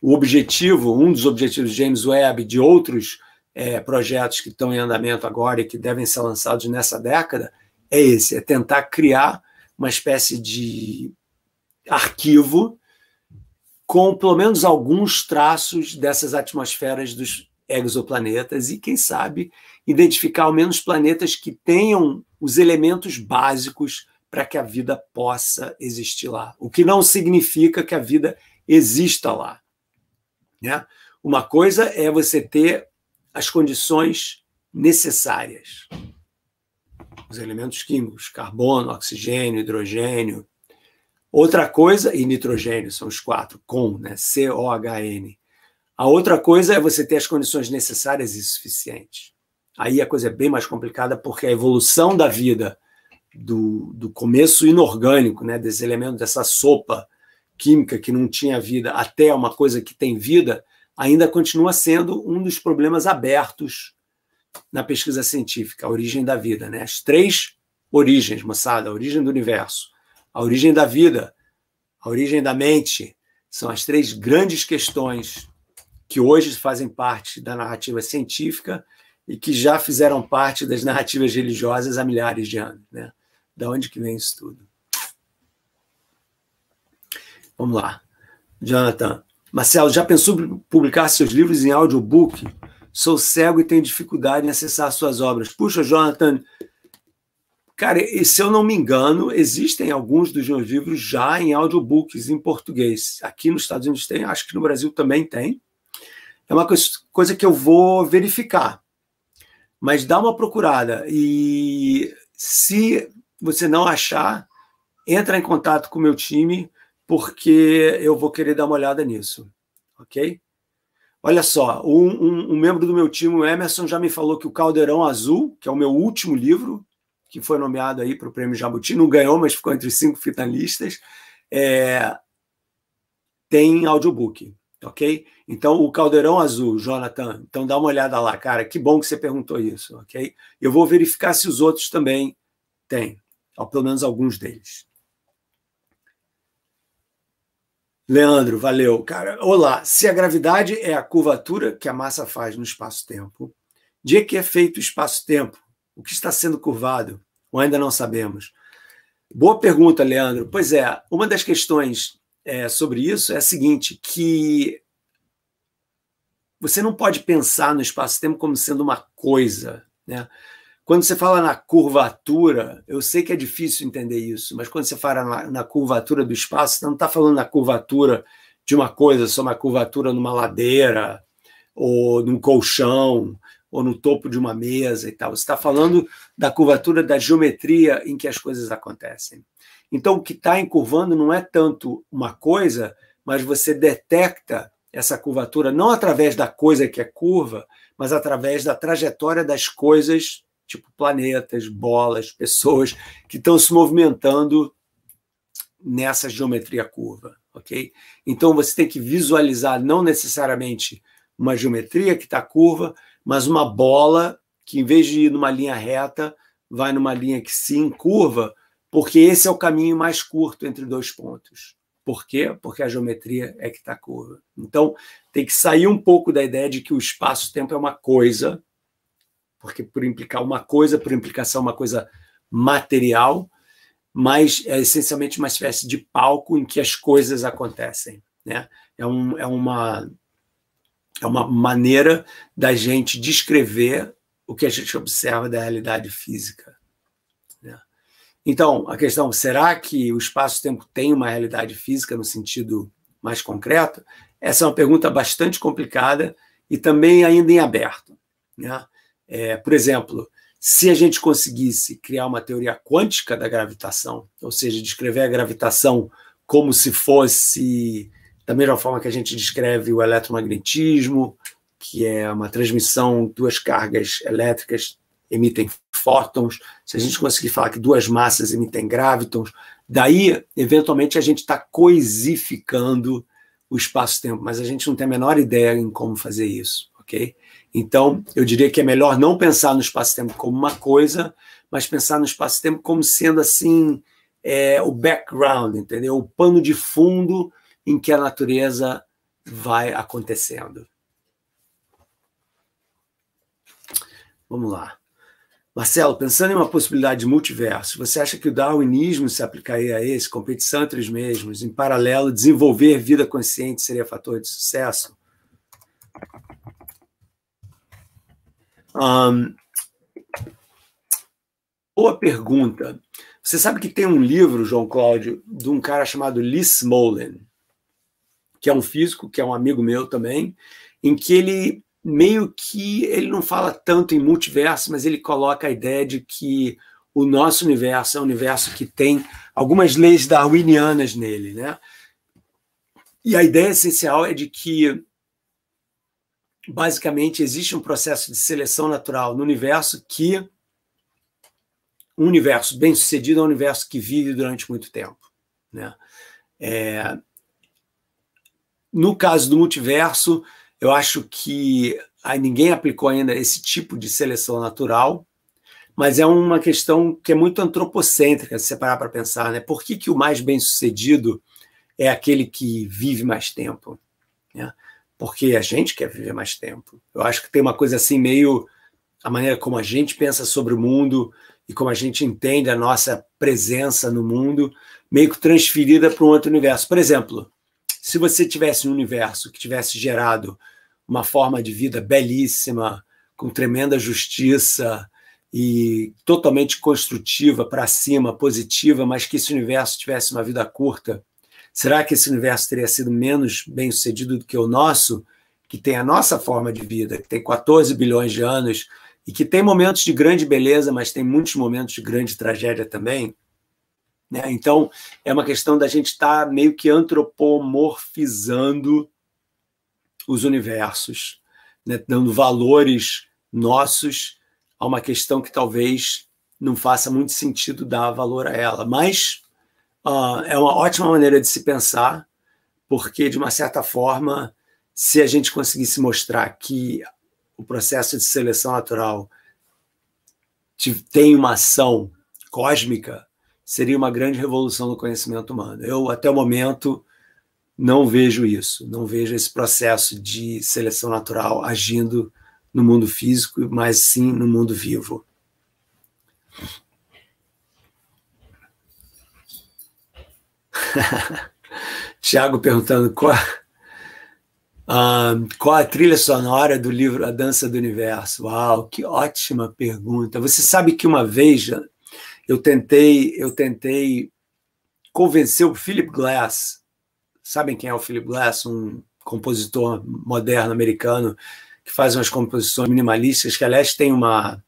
o objetivo, um dos objetivos de James Webb, de outros é, projetos que estão em andamento agora e que devem ser lançados nessa década, é esse: é tentar criar uma espécie de arquivo com pelo menos alguns traços dessas atmosferas dos exoplanetas e, quem sabe, identificar ao menos planetas que tenham os elementos básicos para que a vida possa existir lá. O que não significa que a vida exista lá. Né? Uma coisa é você ter as condições necessárias. Os elementos químicos, carbono, oxigênio, hidrogênio. Outra coisa, e nitrogênio, são os quatro, com, né? C-O-H-N. A outra coisa é você ter as condições necessárias e suficientes. Aí a coisa é bem mais complicada, porque a evolução da vida, do, do começo inorgânico, né, desse elemento, dessa sopa química que não tinha vida, até uma coisa que tem vida, ainda continua sendo um dos problemas abertos na pesquisa científica, a origem da vida. Né? As três origens, moçada: a origem do universo, a origem da vida, a origem da mente, são as três grandes questões que hoje fazem parte da narrativa científica e que já fizeram parte das narrativas religiosas há milhares de anos. Né? Da onde que vem isso tudo? Vamos lá. Jonathan. Marcelo, já pensou em publicar seus livros em audiobook? Sou cego e tenho dificuldade em acessar suas obras. Puxa, Jonathan, cara, se eu não me engano, existem alguns dos meus livros já em audiobooks em português. Aqui nos Estados Unidos tem, acho que no Brasil também tem é uma coisa que eu vou verificar. Mas dá uma procurada e se você não achar, entra em contato com o meu time, porque eu vou querer dar uma olhada nisso, ok? Olha só, um, um, um membro do meu time, o Emerson, já me falou que o Caldeirão Azul, que é o meu último livro, que foi nomeado aí para o Prêmio Jabuti, não ganhou, mas ficou entre os cinco finalistas, é, tem audiobook ok? Então, o Caldeirão Azul, Jonathan, então dá uma olhada lá, cara, que bom que você perguntou isso, ok? Eu vou verificar se os outros também têm, ou pelo menos alguns deles. Leandro, valeu, cara. Olá, se a gravidade é a curvatura que a massa faz no espaço-tempo, de que é feito o espaço-tempo? O que está sendo curvado? Ou ainda não sabemos? Boa pergunta, Leandro. Pois é, uma das questões é, sobre isso é a seguinte, que você não pode pensar no espaço-tempo como sendo uma coisa, né? Quando você fala na curvatura, eu sei que é difícil entender isso, mas quando você fala na, na curvatura do espaço, você não está falando na curvatura de uma coisa, só uma curvatura numa ladeira, ou num colchão, ou no topo de uma mesa e tal. Você está falando da curvatura da geometria em que as coisas acontecem. Então, o que está encurvando não é tanto uma coisa, mas você detecta essa curvatura não através da coisa que é curva, mas através da trajetória das coisas, tipo planetas, bolas, pessoas, que estão se movimentando nessa geometria curva, ok? Então, você tem que visualizar não necessariamente uma geometria que está curva, mas uma bola que, em vez de ir numa linha reta, vai numa linha que se encurva porque esse é o caminho mais curto entre dois pontos. Por quê? Porque a geometria é que está curva. Então, tem que sair um pouco da ideia de que o espaço-tempo é uma coisa, porque por implicar uma coisa, por implicação é uma coisa material, mas é essencialmente uma espécie de palco em que as coisas acontecem. Né? É, um, é, uma, é uma maneira da gente descrever o que a gente observa da realidade física. Então, a questão, será que o espaço-tempo tem uma realidade física no sentido mais concreto? Essa é uma pergunta bastante complicada e também ainda em aberto. Né? É, por exemplo, se a gente conseguisse criar uma teoria quântica da gravitação, ou seja, descrever a gravitação como se fosse da mesma forma que a gente descreve o eletromagnetismo, que é uma transmissão, duas cargas elétricas emitem fótons, se a gente conseguir falar que duas massas emitem grávitons, daí, eventualmente, a gente está coisificando o espaço-tempo, mas a gente não tem a menor ideia em como fazer isso, ok? Então, eu diria que é melhor não pensar no espaço-tempo como uma coisa, mas pensar no espaço-tempo como sendo assim é, o background, entendeu? O pano de fundo em que a natureza vai acontecendo. Vamos lá. Marcelo, pensando em uma possibilidade de multiverso, você acha que o darwinismo se aplicaria a esse, competição entre os mesmos, em paralelo, desenvolver vida consciente seria fator de sucesso? Um, boa pergunta. Você sabe que tem um livro, João Cláudio, de um cara chamado Lee Smolin, que é um físico, que é um amigo meu também, em que ele meio que ele não fala tanto em multiverso, mas ele coloca a ideia de que o nosso universo é um universo que tem algumas leis darwinianas nele, né? E a ideia essencial é de que basicamente existe um processo de seleção natural no universo que um universo bem-sucedido é um universo que vive durante muito tempo, né? É, no caso do multiverso, eu acho que ninguém aplicou ainda esse tipo de seleção natural, mas é uma questão que é muito antropocêntrica, se separar para pensar, né? Por que, que o mais bem-sucedido é aquele que vive mais tempo? Né? Porque a gente quer viver mais tempo. Eu acho que tem uma coisa assim meio a maneira como a gente pensa sobre o mundo e como a gente entende a nossa presença no mundo, meio que transferida para um outro universo. Por exemplo, se você tivesse um universo que tivesse gerado uma forma de vida belíssima, com tremenda justiça e totalmente construtiva, para cima, positiva, mas que esse universo tivesse uma vida curta? Será que esse universo teria sido menos bem sucedido do que o nosso, que tem a nossa forma de vida, que tem 14 bilhões de anos e que tem momentos de grande beleza, mas tem muitos momentos de grande tragédia também? Né? Então, é uma questão da gente estar tá meio que antropomorfizando os universos, né, dando valores nossos a uma questão que talvez não faça muito sentido dar valor a ela. Mas uh, é uma ótima maneira de se pensar, porque, de uma certa forma, se a gente conseguisse mostrar que o processo de seleção natural tem uma ação cósmica, seria uma grande revolução no conhecimento humano. Eu, até o momento, não vejo isso, não vejo esse processo de seleção natural agindo no mundo físico, mas sim no mundo vivo. Tiago perguntando qual, ah, qual a trilha sonora do livro A Dança do Universo. Uau, que ótima pergunta. Você sabe que uma vez eu tentei, eu tentei convencer o Philip Glass sabem quem é o Philip Glass, um compositor moderno americano que faz umas composições minimalistas, que aliás tem uma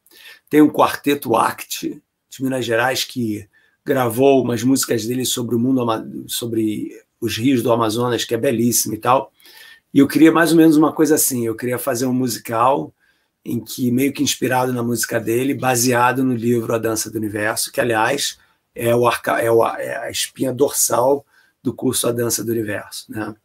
tem um quarteto Act de Minas Gerais que gravou umas músicas dele sobre o mundo sobre os rios do Amazonas, que é belíssimo e tal. E eu queria mais ou menos uma coisa assim, eu queria fazer um musical em que meio que inspirado na música dele, baseado no livro A Dança do Universo, que aliás é, o arca, é, o, é a espinha dorsal do curso A Dança do Universo, né?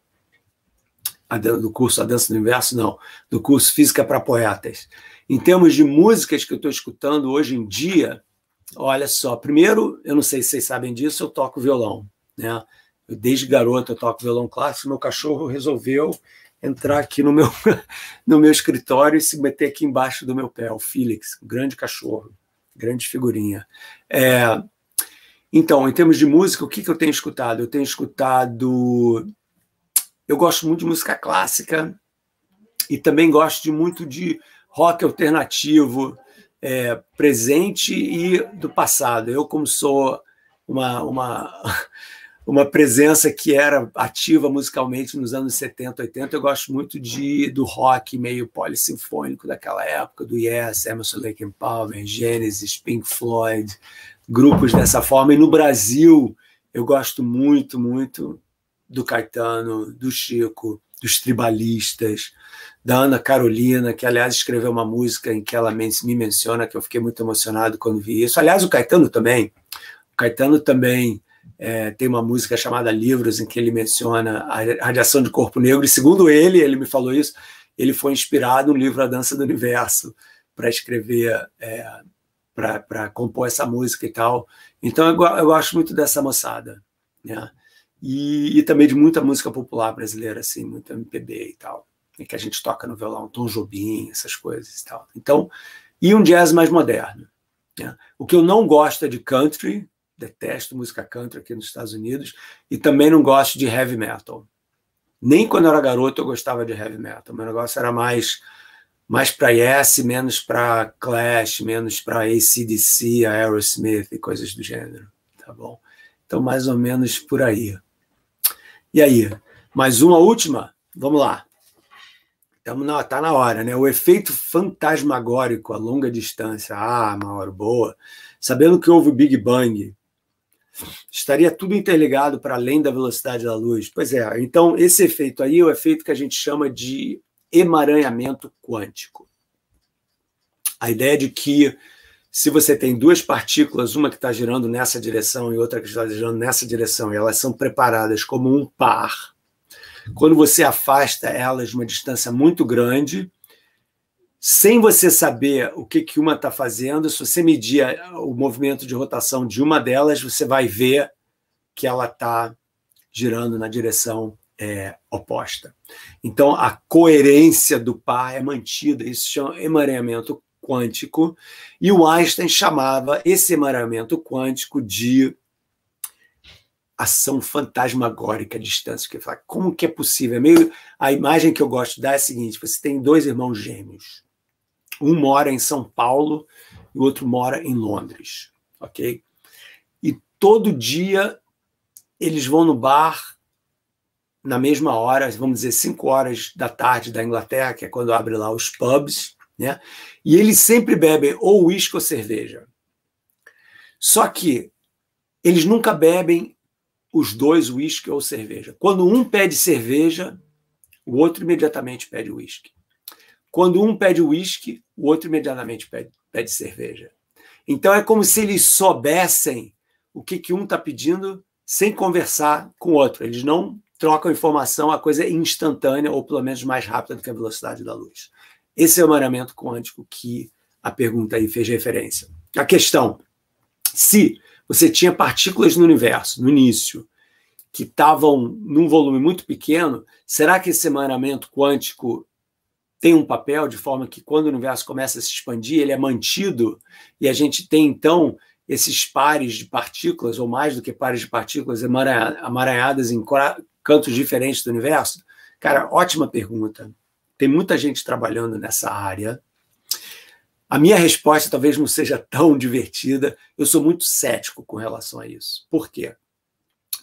do curso A Dança do Universo, não, do curso Física para Poetas. Em termos de músicas que eu estou escutando hoje em dia, olha só, primeiro, eu não sei se vocês sabem disso, eu toco violão, né? Eu, desde garoto eu toco violão clássico, meu cachorro resolveu entrar aqui no meu, no meu escritório e se meter aqui embaixo do meu pé, o Felix, grande cachorro, grande figurinha. É, então, em termos de música, o que, que eu tenho escutado? Eu tenho escutado. Eu gosto muito de música clássica e também gosto de muito de rock alternativo, é, presente e do passado. Eu, como sou uma, uma, uma presença que era ativa musicalmente nos anos 70, 80, eu gosto muito de, do rock meio polissinfônico daquela época, do Yes, Emerson Lake and Palmer, Genesis, Pink Floyd, grupos dessa forma. E no Brasil, eu gosto muito, muito do Caetano, do Chico, dos tribalistas, da Ana Carolina, que aliás escreveu uma música em que ela me menciona, que eu fiquei muito emocionado quando vi isso. Aliás, o Caetano também. O Caetano também é, tem uma música chamada Livros, em que ele menciona a radiação de corpo negro, e segundo ele, ele me falou isso, ele foi inspirado no livro A Dança do Universo para escrever é, para compor essa música e tal. Então eu, eu gosto muito dessa moçada, né? E, e, também de muita música popular brasileira, assim, muito MPB e tal, e que a gente toca no violão, Tom Jobim, essas coisas e tal. Então, e um jazz mais moderno. Né? O que eu não gosto é de country, detesto música country aqui nos Estados Unidos, e também não gosto de heavy metal. Nem quando eu era garoto eu gostava de heavy metal, meu negócio era mais mais para Yes, menos para Clash, menos para ACDC, Aerosmith e coisas do gênero, tá bom? Então, mais ou menos por aí. E aí, mais uma última? Vamos lá. Tamo na, tá na hora, né? O efeito fantasmagórico a longa distância. Ah, Mauro, boa. Sabendo que houve o Big Bang, estaria tudo interligado para além da velocidade da luz. Pois é, então esse efeito aí é o efeito que a gente chama de emaranhamento quântico. A ideia é de que se você tem duas partículas, uma que está girando nessa direção e outra que está girando nessa direção, e elas são preparadas como um par, quando você afasta elas de uma distância muito grande, sem você saber o que, que uma está fazendo, se você medir o movimento de rotação de uma delas, você vai ver que ela está girando na direção é, oposta. Então, a coerência do par é mantida, isso chama emaranhamento quântico, e o Einstein chamava esse emaranhamento quântico de ação fantasmagórica à distância. Que fala, como que é possível? É meio, a imagem que eu gosto de dar é a seguinte: você tem dois irmãos gêmeos. Um mora em São Paulo e o outro mora em Londres, ok? E todo dia eles vão no bar na mesma hora, vamos dizer, 5 horas da tarde da Inglaterra, que é quando abre lá os pubs, né? E eles sempre bebem ou uísque ou cerveja. Só que eles nunca bebem os dois uísque ou cerveja. Quando um pede cerveja, o outro imediatamente pede uísque. Quando um pede uísque, o outro imediatamente pede, pede cerveja. Então é como se eles soubessem o que, que um está pedindo sem conversar com o outro. Eles não trocam informação a coisa é instantânea, ou pelo menos mais rápida do que a velocidade da luz. Esse é o maneamento quântico que a pergunta aí fez referência. A questão: se você tinha partículas no universo, no início, que estavam num volume muito pequeno, será que esse maneamento quântico tem um papel de forma que quando o universo começa a se expandir, ele é mantido e a gente tem então esses pares de partículas, ou mais do que pares de partículas, amaranhadas em cantos diferentes do universo? Cara, ótima pergunta. Tem muita gente trabalhando nessa área. A minha resposta talvez não seja tão divertida. Eu sou muito cético com relação a isso. Por quê?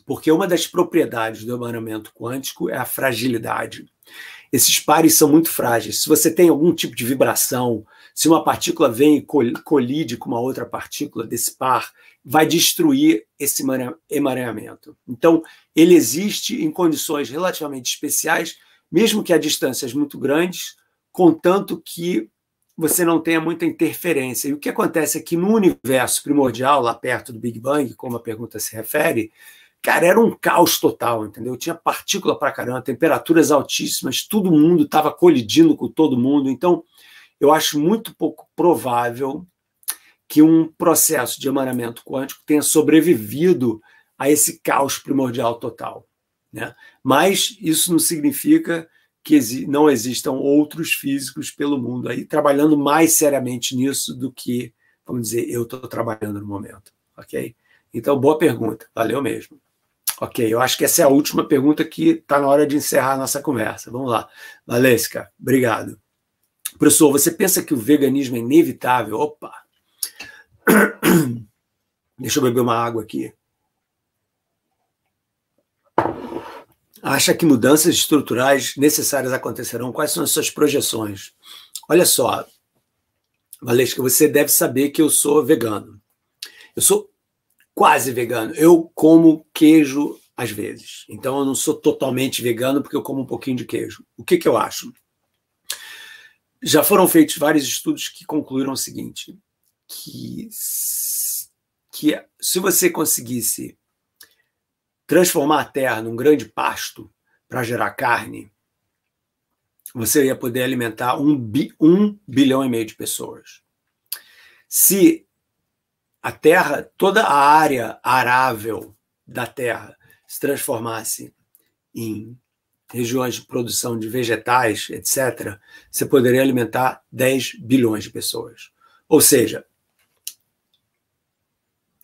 Porque uma das propriedades do emaranhamento quântico é a fragilidade. Esses pares são muito frágeis. Se você tem algum tipo de vibração, se uma partícula vem e colide com uma outra partícula desse par, vai destruir esse emaranhamento. Então, ele existe em condições relativamente especiais, mesmo que a distâncias muito grandes, contanto que você não tenha muita interferência. E o que acontece é que no universo primordial, lá perto do Big Bang, como a pergunta se refere, cara, era um caos total, entendeu? Tinha partícula pra caramba, temperaturas altíssimas, todo mundo estava colidindo com todo mundo. Então, eu acho muito pouco provável que um processo de emaranhamento quântico tenha sobrevivido a esse caos primordial total. Né? Mas isso não significa que não existam outros físicos pelo mundo aí trabalhando mais seriamente nisso do que, vamos dizer, eu estou trabalhando no momento. Ok? Então, boa pergunta. Valeu mesmo. Ok, eu acho que essa é a última pergunta que está na hora de encerrar a nossa conversa. Vamos lá. Valesca, obrigado. Professor, você pensa que o veganismo é inevitável? Opa, Deixa eu beber uma água aqui. Acha que mudanças estruturais necessárias acontecerão? Quais são as suas projeções? Olha só, Valesca, você deve saber que eu sou vegano. Eu sou quase vegano. Eu como queijo às vezes. Então eu não sou totalmente vegano porque eu como um pouquinho de queijo. O que, que eu acho? Já foram feitos vários estudos que concluíram o seguinte: que, que é, se você conseguisse transformar a terra num grande pasto para gerar carne, você ia poder alimentar um, bi, um bilhão e meio de pessoas. Se a terra, toda a área arável da terra se transformasse em regiões de produção de vegetais, etc., você poderia alimentar 10 bilhões de pessoas. Ou seja,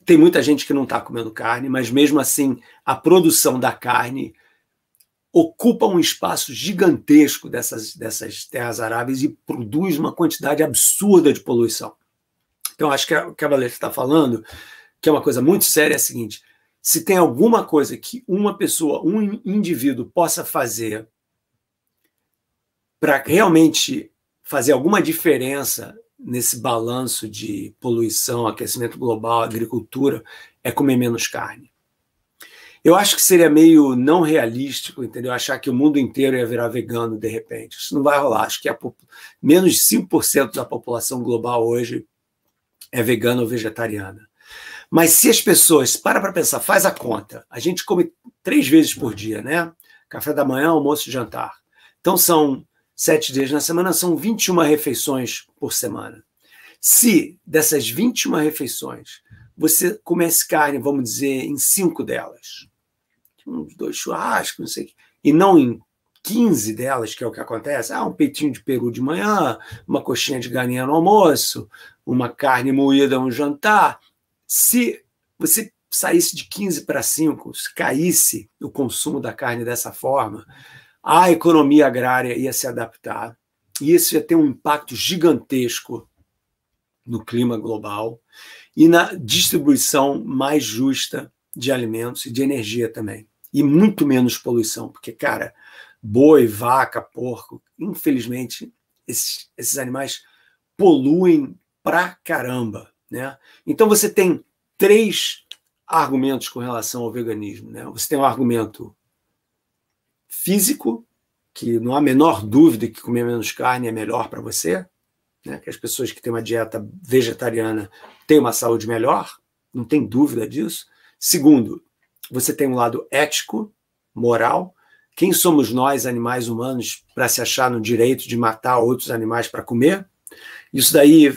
tem muita gente que não está comendo carne, mas mesmo assim a produção da carne ocupa um espaço gigantesco dessas, dessas terras aráveis e produz uma quantidade absurda de poluição. Então, acho que é o Cavaleiro está falando, que é uma coisa muito séria, é a seguinte: se tem alguma coisa que uma pessoa, um indivíduo possa fazer para realmente fazer alguma diferença nesse balanço de poluição, aquecimento global, agricultura, é comer menos carne. Eu acho que seria meio não realístico, entendeu? Achar que o mundo inteiro ia virar vegano de repente. Isso não vai rolar. Acho que a, menos de 5% da população global hoje é vegana ou vegetariana. Mas se as pessoas, para para pensar, faz a conta. A gente come três vezes por dia, né? Café da manhã, almoço e jantar. Então são sete dias na semana são 21 refeições por semana. Se dessas 21 refeições você comece carne, vamos dizer, em cinco delas, tipo uns dois churrascos, não sei o quê, e não em 15 delas, que é o que acontece, ah, um peitinho de peru de manhã, uma coxinha de galinha no almoço, uma carne moída no jantar, se você saísse de 15 para 5, se caísse o consumo da carne dessa forma, a economia agrária ia se adaptar, e isso ia ter um impacto gigantesco no clima global e na distribuição mais justa de alimentos e de energia também. E muito menos poluição, porque, cara, boi, vaca, porco, infelizmente, esses, esses animais poluem pra caramba. Né? Então você tem três argumentos com relação ao veganismo. Né? Você tem o um argumento físico, que não há a menor dúvida que comer menos carne é melhor para você, né? que as pessoas que têm uma dieta vegetariana têm uma saúde melhor, não tem dúvida disso. Segundo, você tem um lado ético, moral. Quem somos nós, animais humanos, para se achar no direito de matar outros animais para comer? Isso daí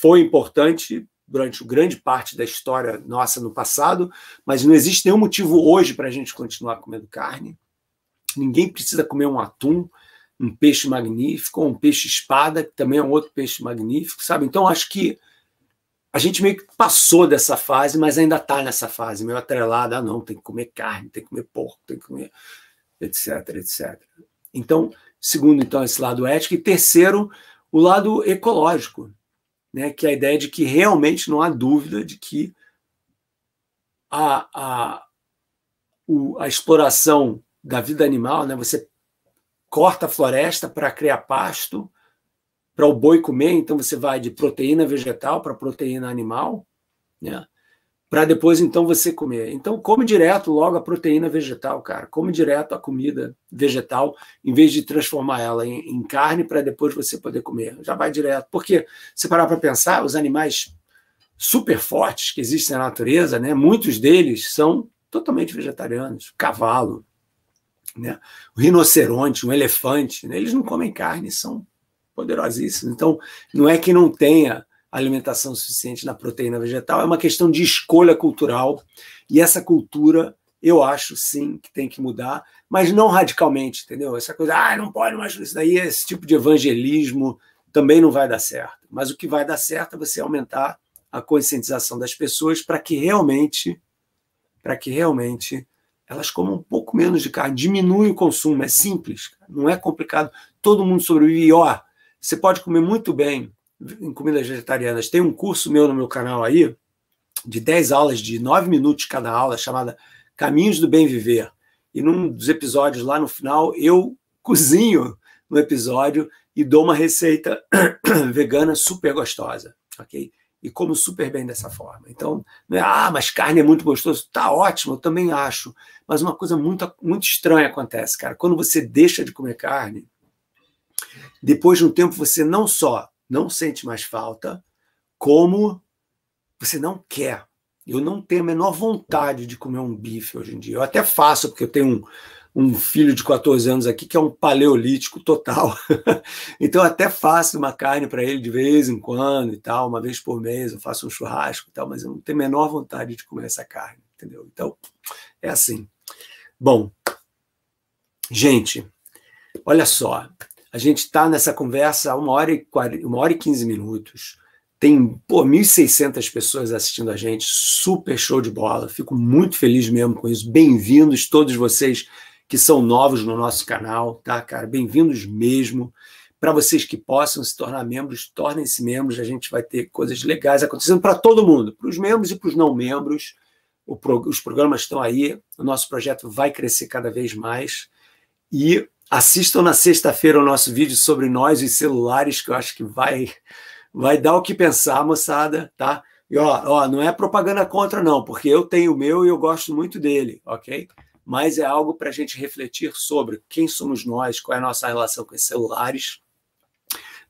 foi importante durante grande parte da história nossa no passado, mas não existe nenhum motivo hoje para a gente continuar comendo carne. Ninguém precisa comer um atum, um peixe magnífico, ou um peixe espada, que também é um outro peixe magnífico, sabe? Então acho que a gente meio que passou dessa fase, mas ainda está nessa fase, meio atrelada, ah, não, tem que comer carne, tem que comer porco, tem que comer, etc, etc. Então, segundo, então, esse lado ético, e terceiro, o lado ecológico, né, que é a ideia de que realmente não há dúvida de que a, a, o, a exploração da vida animal, né? Você corta a floresta para criar pasto para o boi comer, então você vai de proteína vegetal para proteína animal, né? Para depois então você comer. Então come direto logo a proteína vegetal, cara. Come direto a comida vegetal em vez de transformar ela em, em carne para depois você poder comer. Já vai direto. Porque se parar para pensar, os animais super fortes que existem na natureza, né? Muitos deles são totalmente vegetarianos. Cavalo, né? o rinoceronte, um elefante, né? eles não comem carne, são poderosíssimos. Então, não é que não tenha alimentação suficiente na proteína vegetal, é uma questão de escolha cultural, e essa cultura eu acho sim que tem que mudar, mas não radicalmente, entendeu? Essa coisa, ah, não pode mais isso daí, esse tipo de evangelismo também não vai dar certo. Mas o que vai dar certo é você aumentar a conscientização das pessoas para que realmente, para que realmente elas comam um pouco menos de carne, diminui o consumo, é simples, não é complicado. Todo mundo sobrevive. E, ó, você pode comer muito bem em comidas vegetarianas. Tem um curso meu no meu canal aí, de 10 aulas, de 9 minutos cada aula, chamada Caminhos do Bem Viver. E num dos episódios lá no final, eu cozinho no episódio e dou uma receita vegana super gostosa, ok? e como super bem dessa forma. Então, não é, ah, mas carne é muito gostoso. Tá ótimo, eu também acho. Mas uma coisa muito, muito estranha acontece, cara. Quando você deixa de comer carne, depois de um tempo você não só não sente mais falta, como você não quer. Eu não tenho a menor vontade de comer um bife hoje em dia. Eu até faço, porque eu tenho um um filho de 14 anos aqui que é um paleolítico total. então é até faço uma carne para ele de vez em quando e tal, uma vez por mês eu faço um churrasco e tal, mas eu não tenho a menor vontade de comer essa carne, entendeu? Então é assim. Bom, gente, olha só, a gente está nessa conversa há uma hora e, 40, uma hora e 15 minutos. Tem pô, 1.600 pessoas assistindo a gente, super show de bola. Fico muito feliz mesmo com isso. Bem-vindos todos vocês que são novos no nosso canal, tá, cara? Bem-vindos mesmo. Para vocês que possam se tornar membros, tornem-se membros. A gente vai ter coisas legais acontecendo para todo mundo, para os membros e para os não membros. Pro, os programas estão aí, o nosso projeto vai crescer cada vez mais. E assistam na sexta-feira o nosso vídeo sobre nós e celulares, que eu acho que vai, vai dar o que pensar, moçada, tá? E ó, ó, não é propaganda contra, não, porque eu tenho o meu e eu gosto muito dele, ok? mas é algo para a gente refletir sobre quem somos nós, qual é a nossa relação com os celulares.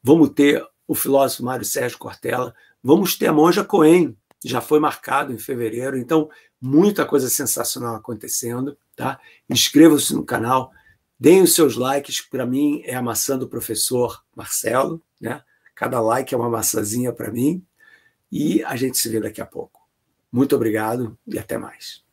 Vamos ter o filósofo Mário Sérgio Cortella, vamos ter a Monja Cohen, já foi marcado em fevereiro, então muita coisa sensacional acontecendo, tá? inscreva se no canal, deem os seus likes, para mim é a maçã do professor Marcelo, né? Cada like é uma maçãzinha para mim. E a gente se vê daqui a pouco. Muito obrigado e até mais.